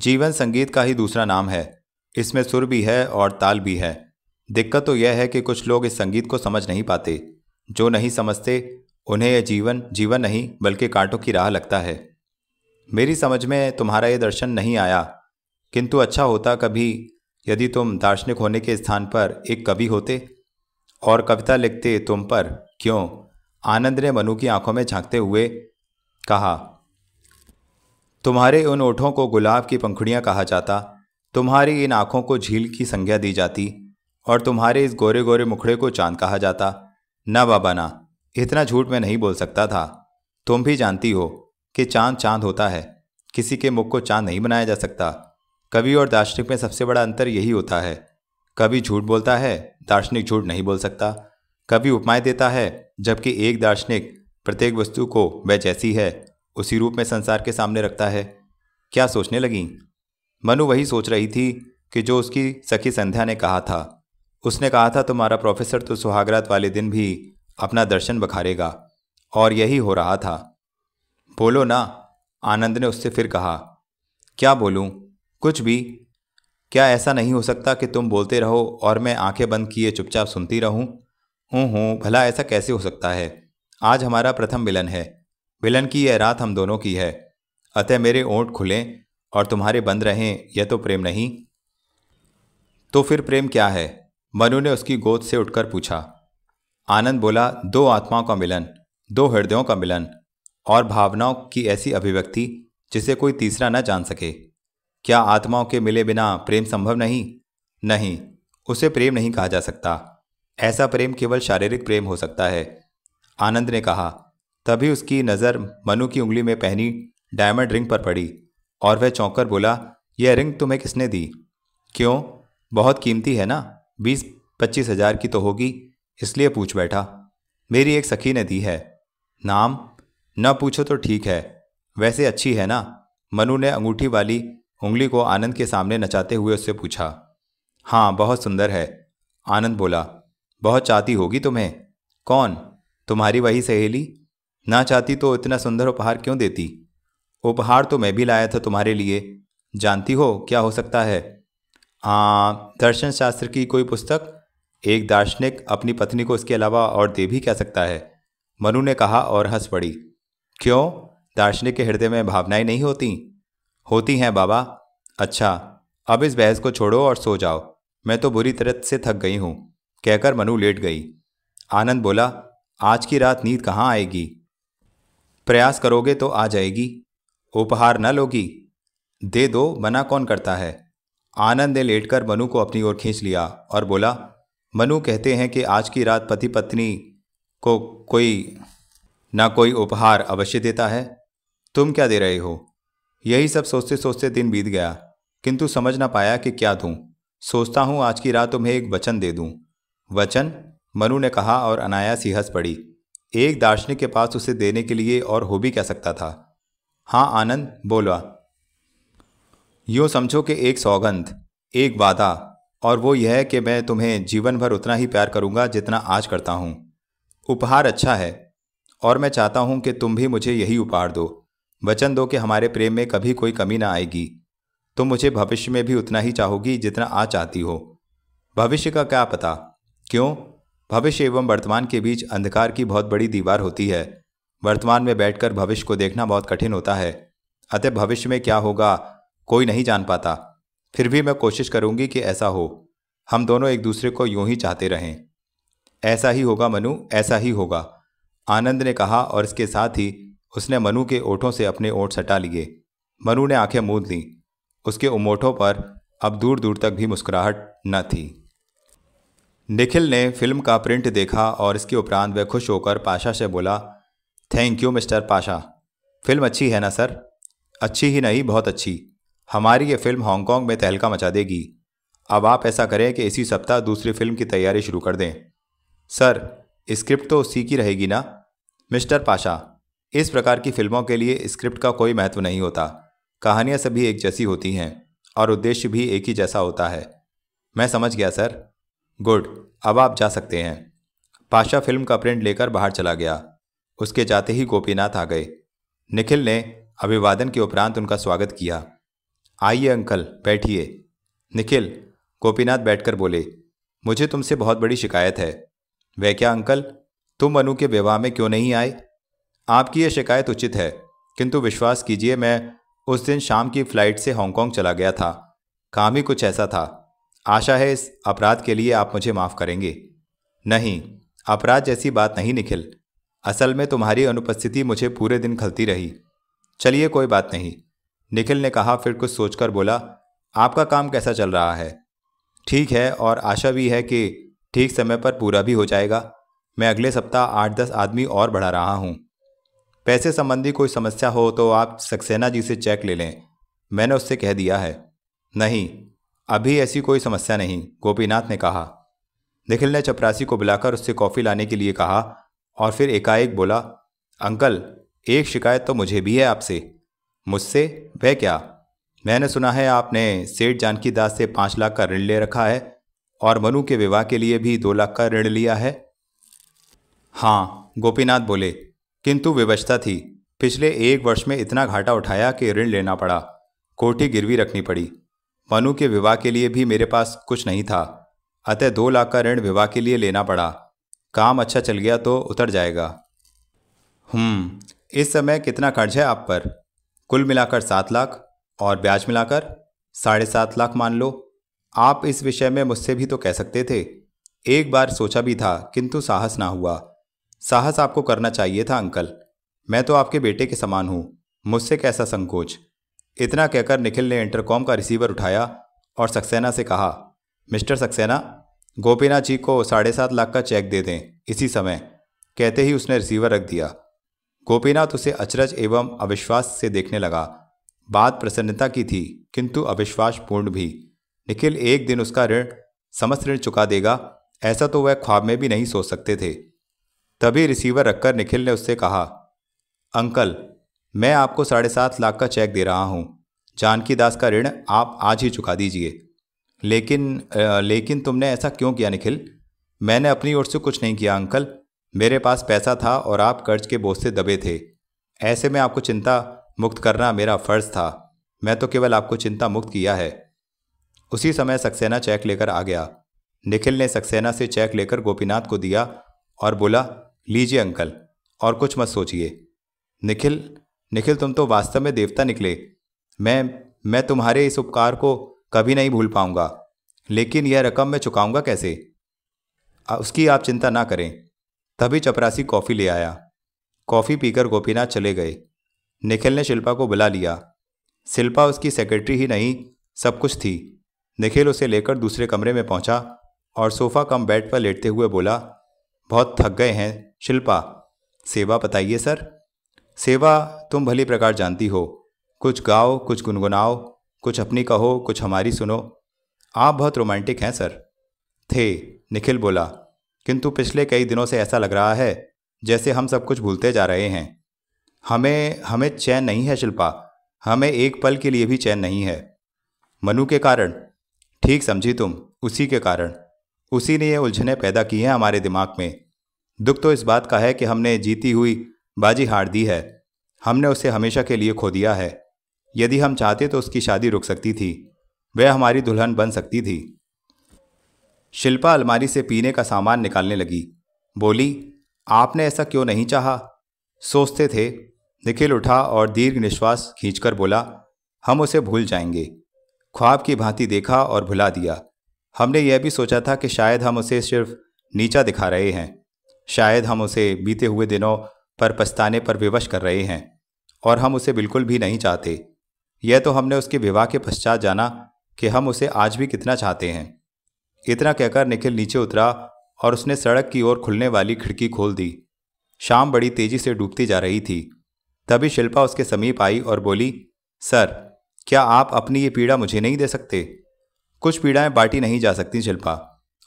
जीवन संगीत का ही दूसरा नाम है इसमें सुर भी है और ताल भी है दिक्कत तो यह है कि कुछ लोग इस संगीत को समझ नहीं पाते जो नहीं समझते उन्हें यह जीवन जीवन नहीं बल्कि कांटों की राह लगता है मेरी समझ में तुम्हारा ये दर्शन नहीं आया किंतु अच्छा होता कभी यदि तुम दार्शनिक होने के स्थान पर एक कवि होते और कविता लिखते तुम पर क्यों आनंद ने मनु की आंखों में झांकते हुए कहा तुम्हारे उन ओठों को गुलाब की पंखुड़ियाँ कहा जाता तुम्हारी इन आँखों को झील की संज्ञा दी जाती और तुम्हारे इस गोरे गोरे मुखड़े को चांद कहा जाता ना बाबा ना इतना झूठ मैं नहीं बोल सकता था तुम भी जानती हो कि चांद चांद होता है किसी के मुख को चांद नहीं बनाया जा सकता कवि और दार्शनिक में सबसे बड़ा अंतर यही होता है कवि झूठ बोलता है दार्शनिक झूठ नहीं बोल सकता कवि उपमाएं देता है जबकि एक दार्शनिक प्रत्येक वस्तु को वह जैसी है उसी रूप में संसार के सामने रखता है क्या सोचने लगी मनु वही सोच रही थी कि जो उसकी सखी संध्या ने कहा था उसने कहा था तुम्हारा प्रोफेसर तो सुहागरात वाले दिन भी अपना दर्शन बखारेगा और यही हो रहा था बोलो ना आनंद ने उससे फिर कहा क्या बोलूँ कुछ भी क्या ऐसा नहीं हो सकता कि तुम बोलते रहो और मैं आंखें बंद किए चुपचाप सुनती रहूं हूँ हूँ भला ऐसा कैसे हो सकता है आज हमारा प्रथम मिलन है मिलन की यह रात हम दोनों की है अतः मेरे ओंट खुलें और तुम्हारे बंद रहें यह तो प्रेम नहीं तो फिर प्रेम क्या है मनु ने उसकी गोद से उठकर पूछा आनंद बोला दो आत्माओं का मिलन दो हृदयों का मिलन और भावनाओं की ऐसी अभिव्यक्ति जिसे कोई तीसरा न जान सके क्या आत्माओं के मिले बिना प्रेम संभव नहीं नहीं उसे प्रेम नहीं कहा जा सकता ऐसा प्रेम केवल शारीरिक प्रेम हो सकता है आनंद ने कहा तभी उसकी नज़र मनु की उंगली में पहनी डायमंड रिंग पर पड़ी और वह कर बोला यह रिंग तुम्हें किसने दी क्यों बहुत कीमती है ना बीस पच्चीस हजार की तो होगी इसलिए पूछ बैठा मेरी एक सखी ने दी है नाम न पूछो तो ठीक है वैसे अच्छी है ना मनु ने अंगूठी वाली उंगली को आनंद के सामने नचाते हुए उससे पूछा हाँ बहुत सुंदर है आनंद बोला बहुत चाहती होगी तुम्हें कौन तुम्हारी वही सहेली ना चाहती तो इतना सुंदर उपहार क्यों देती उपहार तो मैं भी लाया था तुम्हारे लिए जानती हो क्या हो सकता है हाँ दर्शन शास्त्र की कोई पुस्तक एक दार्शनिक अपनी पत्नी को इसके अलावा और दे भी क्या सकता है मनु ने कहा और हंस पड़ी क्यों दार्शनिक के हृदय में भावनाएं नहीं होती होती हैं बाबा अच्छा अब इस बहस को छोड़ो और सो जाओ मैं तो बुरी तरह से थक गई हूँ कहकर मनु लेट गई आनंद बोला आज की रात नींद कहाँ आएगी प्रयास करोगे तो आ जाएगी उपहार न लोगी दे दो मना कौन करता है आनंद ने लेटकर मनु को अपनी ओर खींच लिया और बोला मनु कहते हैं कि आज की रात पति पत्नी को कोई ना कोई उपहार अवश्य देता है तुम क्या दे रहे हो यही सब सोचते सोचते दिन बीत गया किंतु समझ ना पाया कि क्या दूँ सोचता हूँ आज की रात तुम्हें एक वचन दे दूँ वचन मनु ने कहा और अनायास ही हंस पड़ी एक दार्शनिक के पास उसे देने के लिए और हो भी कह सकता था हाँ आनंद बोला यूँ समझो कि एक सौगंध एक वादा और वो यह है कि मैं तुम्हें जीवन भर उतना ही प्यार करूँगा जितना आज करता हूँ उपहार अच्छा है और मैं चाहता हूँ कि तुम भी मुझे यही उपहार दो वचन दो कि हमारे प्रेम में कभी कोई कमी ना आएगी तुम मुझे भविष्य में भी उतना ही चाहोगी जितना आज चाहती हो भविष्य का क्या पता क्यों भविष्य एवं वर्तमान के बीच अंधकार की बहुत बड़ी दीवार होती है वर्तमान में बैठकर भविष्य को देखना बहुत कठिन होता है अतः भविष्य में क्या होगा कोई नहीं जान पाता फिर भी मैं कोशिश करूंगी कि ऐसा हो हम दोनों एक दूसरे को यूं ही चाहते रहें ऐसा ही होगा मनु ऐसा ही होगा आनंद ने कहा और इसके साथ ही उसने मनु के ओठों से अपने ओठ सटा लिए मनु ने आंखें मूंद लीं उसके उमोठों पर अब दूर दूर तक भी मुस्कुराहट न थी निखिल ने फिल्म का प्रिंट देखा और इसके उपरांत वह खुश होकर पाशा से बोला thank you mister Pasha film अच्छी है ना सर अच्छी ही नहीं बहुत अच्छी हमारी ये फिल्म हांगकांग में तहलका मचा देगी अब आप ऐसा करें कि इसी सप्ताह दूसरी फिल्म की तैयारी शुरू कर दें सर स्क्रिप्ट तो उसी की रहेगी ना मिस्टर पाशा इस प्रकार की फिल्मों के लिए स्क्रिप्ट का कोई महत्व नहीं होता कहानियाँ सभी एक जैसी होती हैं और उद्देश्य भी एक ही जैसा होता है मैं समझ गया सर गुड अब आप जा सकते हैं पाशा फिल्म का प्रिंट लेकर बाहर चला गया उसके जाते ही गोपीनाथ आ गए निखिल ने अभिवादन के उपरांत उनका स्वागत किया आइए अंकल बैठिए निखिल गोपीनाथ बैठकर बोले मुझे तुमसे बहुत बड़ी शिकायत है वह क्या अंकल तुम मनु के विवाह में क्यों नहीं आए आपकी यह शिकायत उचित है किंतु विश्वास कीजिए मैं उस दिन शाम की फ्लाइट से हांगकांग चला गया था काम ही कुछ ऐसा था आशा है इस अपराध के लिए आप मुझे माफ़ करेंगे नहीं अपराध जैसी बात नहीं निखिल असल में तुम्हारी अनुपस्थिति मुझे पूरे दिन खलती रही चलिए कोई बात नहीं निखिल ने कहा फिर कुछ सोचकर बोला आपका काम कैसा चल रहा है ठीक है और आशा भी है कि ठीक समय पर पूरा भी हो जाएगा मैं अगले सप्ताह आठ दस आदमी और बढ़ा रहा हूँ पैसे संबंधी कोई समस्या हो तो आप सक्सेना जी से चेक ले लें मैंने उससे कह दिया है नहीं अभी ऐसी कोई समस्या नहीं गोपीनाथ ने कहा निखिल ने चपरासी को बुलाकर उससे कॉफ़ी लाने के लिए कहा और फिर एकाएक बोला अंकल एक शिकायत तो मुझे भी है आपसे मुझसे वह क्या मैंने सुना है आपने सेठ जानकी दास से पाँच लाख का ऋण ले रखा है और मनु के विवाह के लिए भी दो लाख का ऋण लिया है हाँ गोपीनाथ बोले किंतु विवशता थी पिछले एक वर्ष में इतना घाटा उठाया कि ऋण लेना पड़ा कोठी गिरवी रखनी पड़ी मनु के विवाह के लिए भी मेरे पास कुछ नहीं था अतः दो लाख का ऋण विवाह के लिए लेना पड़ा काम अच्छा चल गया तो उतर जाएगा हम्म इस समय कितना खर्च है आप पर कुल मिलाकर सात लाख और ब्याज मिलाकर साढ़े सात लाख मान लो आप इस विषय में मुझसे भी तो कह सकते थे एक बार सोचा भी था किंतु साहस ना हुआ साहस आपको करना चाहिए था अंकल मैं तो आपके बेटे के समान हूँ मुझसे कैसा संकोच इतना कहकर निखिल ने इंटरकॉम का रिसीवर उठाया और सक्सेना से कहा मिस्टर सक्सेना गोपीनाथ जी को साढ़े सात लाख का चेक दे दें इसी समय कहते ही उसने रिसीवर रख दिया गोपीनाथ उसे अचरज एवं अविश्वास से देखने लगा बात प्रसन्नता की थी किंतु अविश्वासपूर्ण भी निखिल एक दिन उसका ऋण समस्त ऋण चुका देगा ऐसा तो वह ख्वाब में भी नहीं सोच सकते थे तभी रिसीवर रखकर निखिल ने उससे कहा अंकल मैं आपको साढ़े सात लाख का चेक दे रहा हूँ जानकी दास का ऋण आप आज ही चुका दीजिए लेकिन लेकिन तुमने ऐसा क्यों किया निखिल मैंने अपनी ओर से कुछ नहीं किया अंकल मेरे पास पैसा था और आप कर्ज के बोझ से दबे थे ऐसे में आपको चिंता मुक्त करना मेरा फ़र्ज़ था मैं तो केवल आपको चिंता मुक्त किया है उसी समय सक्सेना चेक लेकर आ गया निखिल ने सक्सेना से चेक लेकर गोपीनाथ को दिया और बोला लीजिए अंकल और कुछ मत सोचिए निखिल निखिल तुम तो वास्तव में देवता निकले मैं मैं तुम्हारे इस उपकार को कभी नहीं भूल पाऊंगा लेकिन यह रकम मैं चुकाऊंगा कैसे उसकी आप चिंता ना करें तभी चपरासी कॉफ़ी ले आया कॉफ़ी पीकर गोपीनाथ चले गए निखिल ने शिल्पा को बुला लिया शिल्पा उसकी सेक्रेटरी ही नहीं सब कुछ थी निखिल उसे लेकर दूसरे कमरे में पहुंचा और सोफ़ा कम बेड पर लेटते हुए बोला बहुत थक गए हैं शिल्पा सेवा बताइए सर सेवा तुम भली प्रकार जानती हो कुछ गाओ कुछ गुनगुनाओ कुछ अपनी कहो कुछ हमारी सुनो आप बहुत रोमांटिक हैं सर थे निखिल बोला किंतु पिछले कई दिनों से ऐसा लग रहा है जैसे हम सब कुछ भूलते जा रहे हैं हमें हमें चैन नहीं है शिल्पा हमें एक पल के लिए भी चैन नहीं है मनु के कारण ठीक समझी तुम उसी के कारण उसी ने ये उलझने पैदा की हैं हमारे दिमाग में दुख तो इस बात का है कि हमने जीती हुई बाजी हार दी है हमने उसे हमेशा के लिए खो दिया है यदि हम चाहते तो उसकी शादी रुक सकती थी वह हमारी दुल्हन बन सकती थी शिल्पा अलमारी से पीने का सामान निकालने लगी बोली आपने ऐसा क्यों नहीं चाहा सोचते थे निखिल उठा और दीर्घ निश्वास खींचकर बोला हम उसे भूल जाएंगे ख्वाब की भांति देखा और भुला दिया हमने यह भी सोचा था कि शायद हम उसे सिर्फ नीचा दिखा रहे हैं शायद हम उसे बीते हुए दिनों पर पछताने पर विवश कर रहे हैं और हम उसे बिल्कुल भी नहीं चाहते यह तो हमने उसके विवाह के पश्चात जाना कि हम उसे आज भी कितना चाहते हैं इतना कहकर निखिल नीचे उतरा और उसने सड़क की ओर खुलने वाली खिड़की खोल दी शाम बड़ी तेजी से डूबती जा रही थी तभी शिल्पा उसके समीप आई और बोली सर क्या आप अपनी ये पीड़ा मुझे नहीं दे सकते कुछ पीड़ाएं बांटी नहीं जा सकती शिल्पा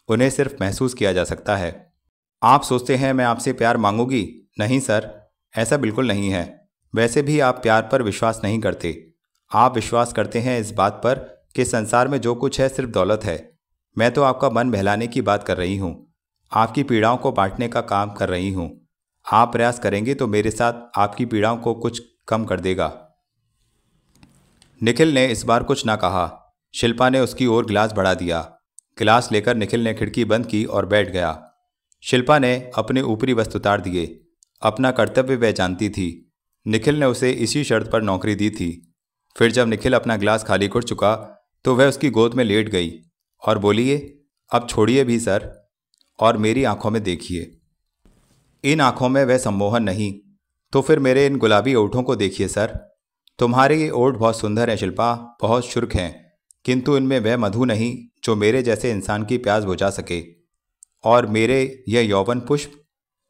उन्हें सिर्फ महसूस किया जा सकता है आप सोचते हैं मैं आपसे प्यार मांगूंगी नहीं सर ऐसा बिल्कुल नहीं है वैसे भी आप प्यार पर विश्वास नहीं करते आप विश्वास करते हैं इस बात पर कि संसार में जो कुछ है सिर्फ दौलत है मैं तो आपका मन बहलाने की बात कर रही हूँ आपकी पीड़ाओं को बांटने का काम कर रही हूँ आप प्रयास करेंगे तो मेरे साथ आपकी पीड़ाओं को कुछ कम कर देगा निखिल ने इस बार कुछ ना कहा शिल्पा ने उसकी ओर गिलास बढ़ा दिया गिलास लेकर निखिल ने खिड़की बंद की और बैठ गया शिल्पा ने अपने ऊपरी वस्त्र उतार दिए अपना कर्तव्य पहचानती थी निखिल ने उसे इसी शर्त पर नौकरी दी थी फिर जब निखिल अपना ग्लास खाली कर चुका तो वह उसकी गोद में लेट गई और बोलिए अब छोड़िए भी सर और मेरी आंखों में देखिए इन आंखों में वह सम्मोहन नहीं तो फिर मेरे इन गुलाबी ओठों को देखिए सर तुम्हारे ये ओठ बहुत सुंदर हैं शिल्पा बहुत शुर्ख हैं किंतु इनमें वह मधु नहीं जो मेरे जैसे इंसान की प्यास बुझा सके और मेरे यह यौवन पुष्प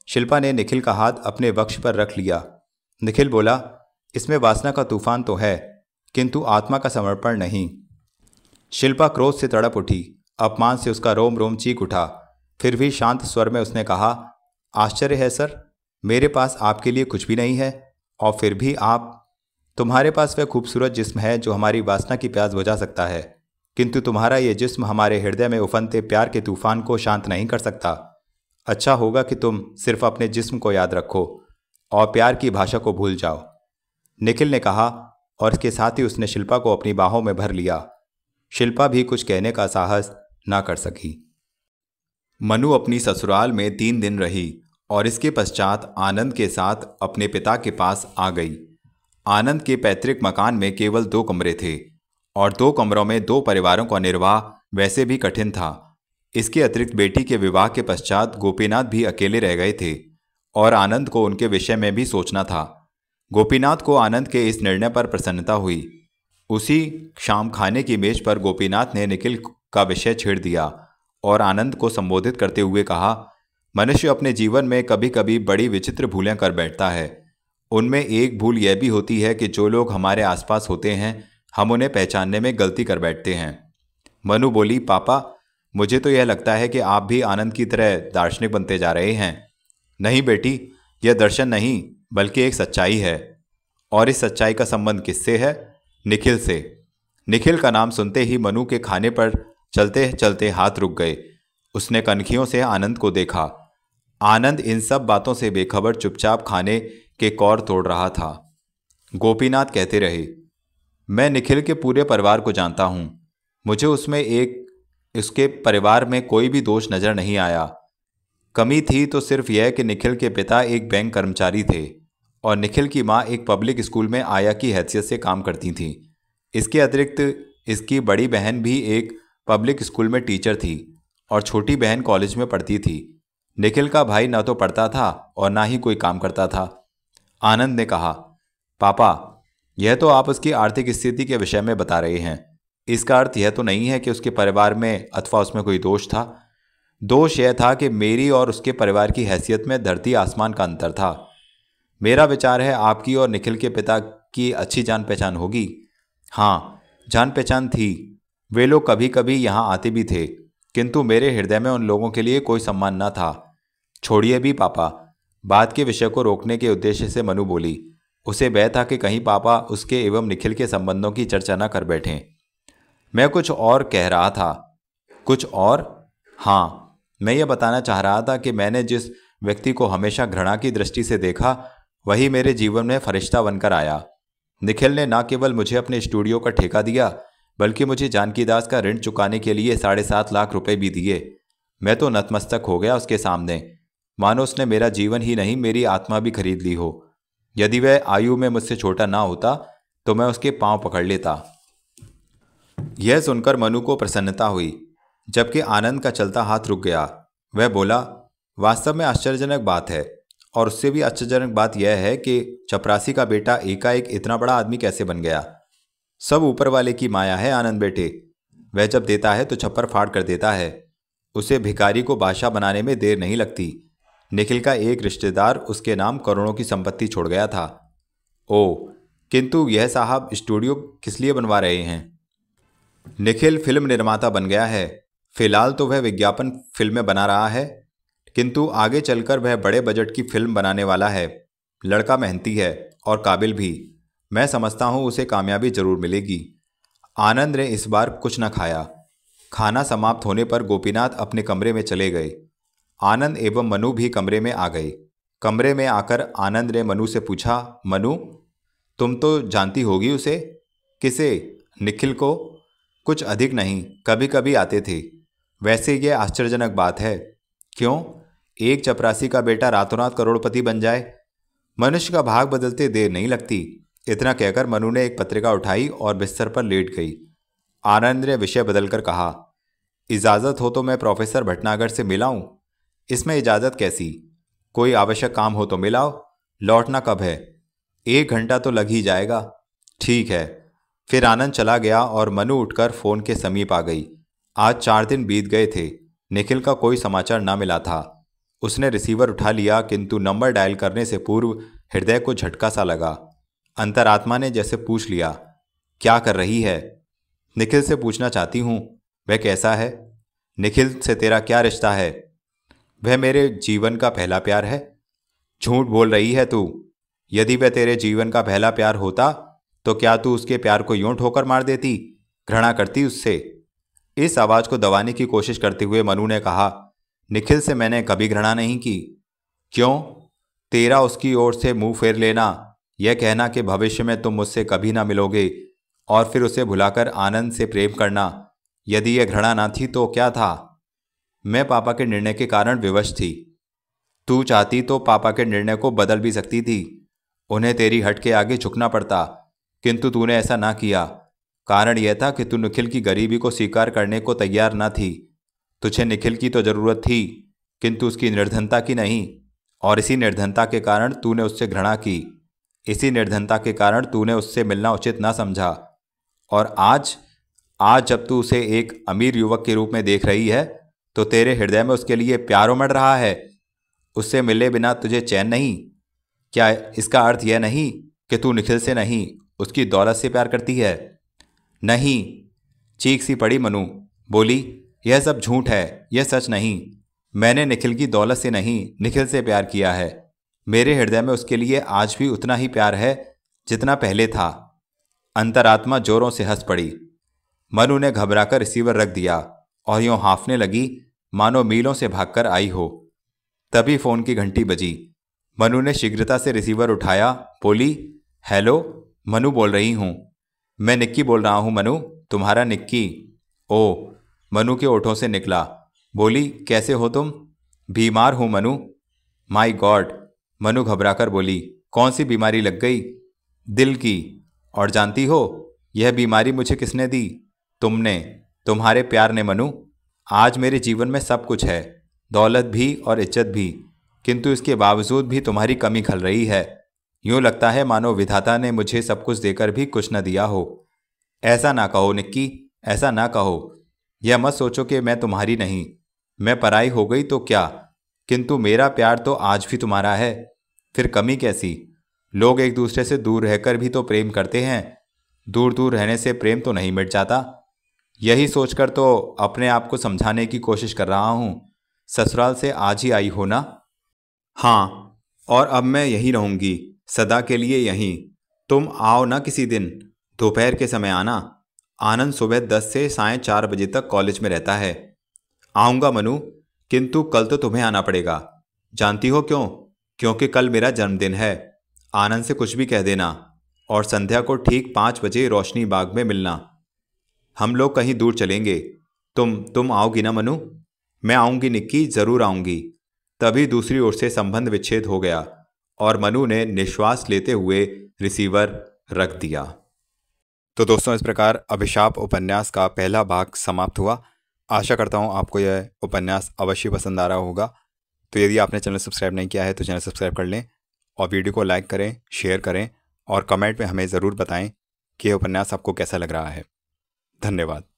शिल्पा ने निखिल का हाथ अपने वक्ष पर रख लिया निखिल बोला इसमें वासना का तूफान तो है किंतु आत्मा का समर्पण नहीं शिल्पा क्रोध से तड़प उठी अपमान से उसका रोम रोम चीख उठा फिर भी शांत स्वर में उसने कहा आश्चर्य है सर मेरे पास आपके लिए कुछ भी नहीं है और फिर भी आप तुम्हारे पास वह खूबसूरत जिस्म है जो हमारी वासना की प्यास बुझा सकता है किंतु तुम्हारा ये जिस्म हमारे हृदय में उफनते प्यार के तूफान को शांत नहीं कर सकता अच्छा होगा कि तुम सिर्फ अपने जिस्म को याद रखो और प्यार की भाषा को भूल जाओ निखिल ने कहा और इसके साथ ही उसने शिल्पा को अपनी बाहों में भर लिया शिल्पा भी कुछ कहने का साहस ना कर सकी मनु अपनी ससुराल में तीन दिन रही और इसके पश्चात आनंद के साथ अपने पिता के पास आ गई आनंद के पैतृक मकान में केवल दो कमरे थे और दो कमरों में दो परिवारों का निर्वाह वैसे भी कठिन था इसके अतिरिक्त बेटी के विवाह के पश्चात गोपीनाथ भी अकेले रह गए थे और आनंद को उनके विषय में भी सोचना था गोपीनाथ को आनंद के इस निर्णय पर प्रसन्नता हुई उसी शाम खाने की मेज पर गोपीनाथ ने निखिल का विषय छेड़ दिया और आनंद को संबोधित करते हुए कहा मनुष्य अपने जीवन में कभी कभी बड़ी विचित्र भूलें कर बैठता है उनमें एक भूल यह भी होती है कि जो लोग हमारे आसपास होते हैं हम उन्हें पहचानने में गलती कर बैठते हैं मनु बोली पापा मुझे तो यह लगता है कि आप भी आनंद की तरह दार्शनिक बनते जा रहे हैं नहीं बेटी यह दर्शन नहीं बल्कि एक सच्चाई है और इस सच्चाई का संबंध किससे है निखिल से निखिल का नाम सुनते ही मनु के खाने पर चलते चलते हाथ रुक गए उसने कनखियों से आनंद को देखा आनंद इन सब बातों से बेखबर चुपचाप खाने के कौर तोड़ रहा था गोपीनाथ कहते रहे मैं निखिल के पूरे परिवार को जानता हूँ मुझे उसमें एक इसके परिवार में कोई भी दोष नजर नहीं आया कमी थी तो सिर्फ यह कि निखिल के पिता एक बैंक कर्मचारी थे और निखिल की माँ एक पब्लिक स्कूल में आया की हैसियत से काम करती थीं इसके अतिरिक्त इसकी बड़ी बहन भी एक पब्लिक स्कूल में टीचर थी और छोटी बहन कॉलेज में पढ़ती थी निखिल का भाई ना तो पढ़ता था और ना ही कोई काम करता था आनंद ने कहा पापा यह तो आप उसकी आर्थिक स्थिति के विषय में बता रहे हैं इसका अर्थ यह तो नहीं है कि उसके परिवार में अथवा उसमें कोई दोष था दोष यह था कि मेरी और उसके परिवार की हैसियत में धरती आसमान का अंतर था मेरा विचार है आपकी और निखिल के पिता की अच्छी जान पहचान होगी हाँ जान पहचान थी वे लोग कभी कभी यहाँ आते भी थे किंतु मेरे हृदय में उन लोगों के लिए कोई सम्मान न था छोड़िए भी पापा बात के विषय को रोकने के उद्देश्य से मनु बोली उसे भय था कि कहीं पापा उसके एवं निखिल के संबंधों की चर्चा न कर बैठें मैं कुछ और कह रहा था कुछ और हाँ मैं ये बताना चाह रहा था कि मैंने जिस व्यक्ति को हमेशा घृणा की दृष्टि से देखा वही मेरे जीवन में फरिश्ता बनकर आया निखिल ने न केवल मुझे अपने स्टूडियो का ठेका दिया बल्कि मुझे जानकीदास का ऋण चुकाने के लिए साढ़े सात लाख रुपए भी दिए मैं तो नतमस्तक हो गया उसके सामने मानो उसने मेरा जीवन ही नहीं मेरी आत्मा भी खरीद ली हो यदि वह आयु में मुझसे छोटा ना होता तो मैं उसके पांव पकड़ लेता यह सुनकर मनु को प्रसन्नता हुई जबकि आनंद का चलता हाथ रुक गया वह बोला वास्तव में आश्चर्यजनक बात है और उससे भी आश्चर्यजनक बात यह है कि चपरासी का बेटा एकाएक इतना बड़ा आदमी कैसे बन गया सब ऊपर वाले की माया है आनंद बेटे वह जब देता है तो छप्पर फाड़ कर देता है उसे भिखारी को बादशाह बनाने में देर नहीं लगती निखिल का एक रिश्तेदार उसके नाम करोड़ों की संपत्ति छोड़ गया था ओ किंतु यह साहब स्टूडियो किस लिए बनवा रहे हैं निखिल फिल्म निर्माता बन गया है फिलहाल तो वह विज्ञापन फिल्में बना रहा है किंतु आगे चलकर वह बड़े बजट की फिल्म बनाने वाला है लड़का मेहनती है और काबिल भी मैं समझता हूँ उसे कामयाबी जरूर मिलेगी आनंद ने इस बार कुछ न खाया खाना समाप्त होने पर गोपीनाथ अपने कमरे में चले गए आनंद एवं मनु भी कमरे में आ गए कमरे में आकर आनंद ने मनु से पूछा मनु तुम तो जानती होगी उसे किसे निखिल को कुछ अधिक नहीं कभी कभी आते थे वैसे ये आश्चर्यजनक बात है क्यों एक चपरासी का बेटा रातों रात करोड़पति बन जाए मनुष्य का भाग बदलते देर नहीं लगती इतना कहकर मनु ने एक पत्रिका उठाई और बिस्तर पर लेट गई आनंद ने विषय बदलकर कहा इजाज़त हो तो मैं प्रोफेसर भटनागर से मिलाऊं इसमें इजाज़त कैसी कोई आवश्यक काम हो तो मिलाओ लौटना कब है एक घंटा तो लग ही जाएगा ठीक है फिर आनंद चला गया और मनु उठकर फ़ोन के समीप आ गई आज चार दिन बीत गए थे निखिल का कोई समाचार ना मिला था उसने रिसीवर उठा लिया किंतु नंबर डायल करने से पूर्व हृदय को झटका सा लगा अंतरात्मा ने जैसे पूछ लिया क्या कर रही है निखिल से पूछना चाहती हूँ वह कैसा है निखिल से तेरा क्या रिश्ता है वह मेरे जीवन का पहला प्यार है झूठ बोल रही है तू यदि वह तेरे जीवन का पहला प्यार होता तो क्या तू उसके प्यार को यूं ठोकर मार देती घृणा करती उससे इस आवाज़ को दबाने की कोशिश करते हुए मनु ने कहा निखिल से मैंने कभी घृणा नहीं की क्यों तेरा उसकी ओर से मुंह फेर लेना यह कहना कि भविष्य में तुम मुझसे कभी ना मिलोगे और फिर उसे भुलाकर आनंद से प्रेम करना यदि यह घृणा ना थी तो क्या था मैं पापा के निर्णय के कारण विवश थी तू चाहती तो पापा के निर्णय को बदल भी सकती थी उन्हें तेरी हट के आगे झुकना पड़ता किंतु तूने ऐसा ना किया कारण यह था कि तू निखिल की गरीबी को स्वीकार करने को तैयार न थी तुझे निखिल की तो जरूरत थी किंतु उसकी निर्धनता की नहीं और इसी निर्धनता के कारण तूने उससे घृणा की इसी निर्धनता के कारण तूने उससे मिलना उचित ना समझा और आज आज जब तू उसे एक अमीर युवक के रूप में देख रही है तो तेरे हृदय में उसके लिए प्यार उमड़ रहा है उससे मिले बिना तुझे चैन नहीं क्या इसका अर्थ यह नहीं कि तू निखिल से नहीं उसकी दौलत से प्यार करती है नहीं चीख सी पड़ी मनु बोली यह सब झूठ है यह सच नहीं मैंने निखिल की दौलत से नहीं निखिल से प्यार किया है मेरे हृदय में उसके लिए आज भी उतना ही प्यार है जितना पहले था अंतरात्मा जोरों से हंस पड़ी मनु ने घबराकर रिसीवर रख दिया और यों हाँफने लगी मानो मीलों से भागकर आई हो तभी फोन की घंटी बजी मनु ने शीघ्रता से रिसीवर उठाया बोली हेलो मनु बोल रही हूँ मैं निक्की बोल रहा हूँ मनु तुम्हारा निक्की ओ मनु के ओठों से निकला बोली कैसे हो तुम बीमार हूँ मनु माई गॉड मनु घबराकर बोली कौन सी बीमारी लग गई दिल की और जानती हो यह बीमारी मुझे किसने दी तुमने तुम्हारे प्यार ने मनु आज मेरे जीवन में सब कुछ है दौलत भी और इज्जत भी किंतु इसके बावजूद भी तुम्हारी कमी खल रही है यूं लगता है मानो विधाता ने मुझे सब कुछ देकर भी कुछ न दिया हो ऐसा ना कहो निक्की ऐसा ना कहो यह मत सोचो कि मैं तुम्हारी नहीं मैं पराई हो गई तो क्या किंतु मेरा प्यार तो आज भी तुम्हारा है फिर कमी कैसी लोग एक दूसरे से दूर रहकर भी तो प्रेम करते हैं दूर दूर रहने से प्रेम तो नहीं मिट जाता यही सोचकर तो अपने आप को समझाने की कोशिश कर रहा हूँ ससुराल से आज ही आई हो ना हाँ और अब मैं यहीं रहूँगी सदा के लिए यहीं तुम आओ ना किसी दिन दोपहर के समय आना आनंद सुबह दस से साय चार बजे तक कॉलेज में रहता है आऊँगा मनु किंतु कल तो तुम्हें आना पड़ेगा जानती हो क्यों क्योंकि कल मेरा जन्मदिन है आनंद से कुछ भी कह देना और संध्या को ठीक पाँच बजे रोशनी बाग में मिलना हम लोग कहीं दूर चलेंगे तुम तुम आओगी ना मनु मैं आऊँगी निक्की ज़रूर आऊँगी तभी दूसरी ओर से संबंध विच्छेद हो गया और मनु ने निश्वास लेते हुए रिसीवर रख दिया तो दोस्तों इस प्रकार अभिशाप उपन्यास का पहला भाग समाप्त हुआ आशा करता हूँ आपको यह उपन्यास अवश्य पसंद आ रहा होगा तो यदि आपने चैनल सब्सक्राइब नहीं किया है तो चैनल सब्सक्राइब कर लें और वीडियो को लाइक करें शेयर करें और कमेंट में हमें ज़रूर बताएं कि यह उपन्यास आपको कैसा लग रहा है धन्यवाद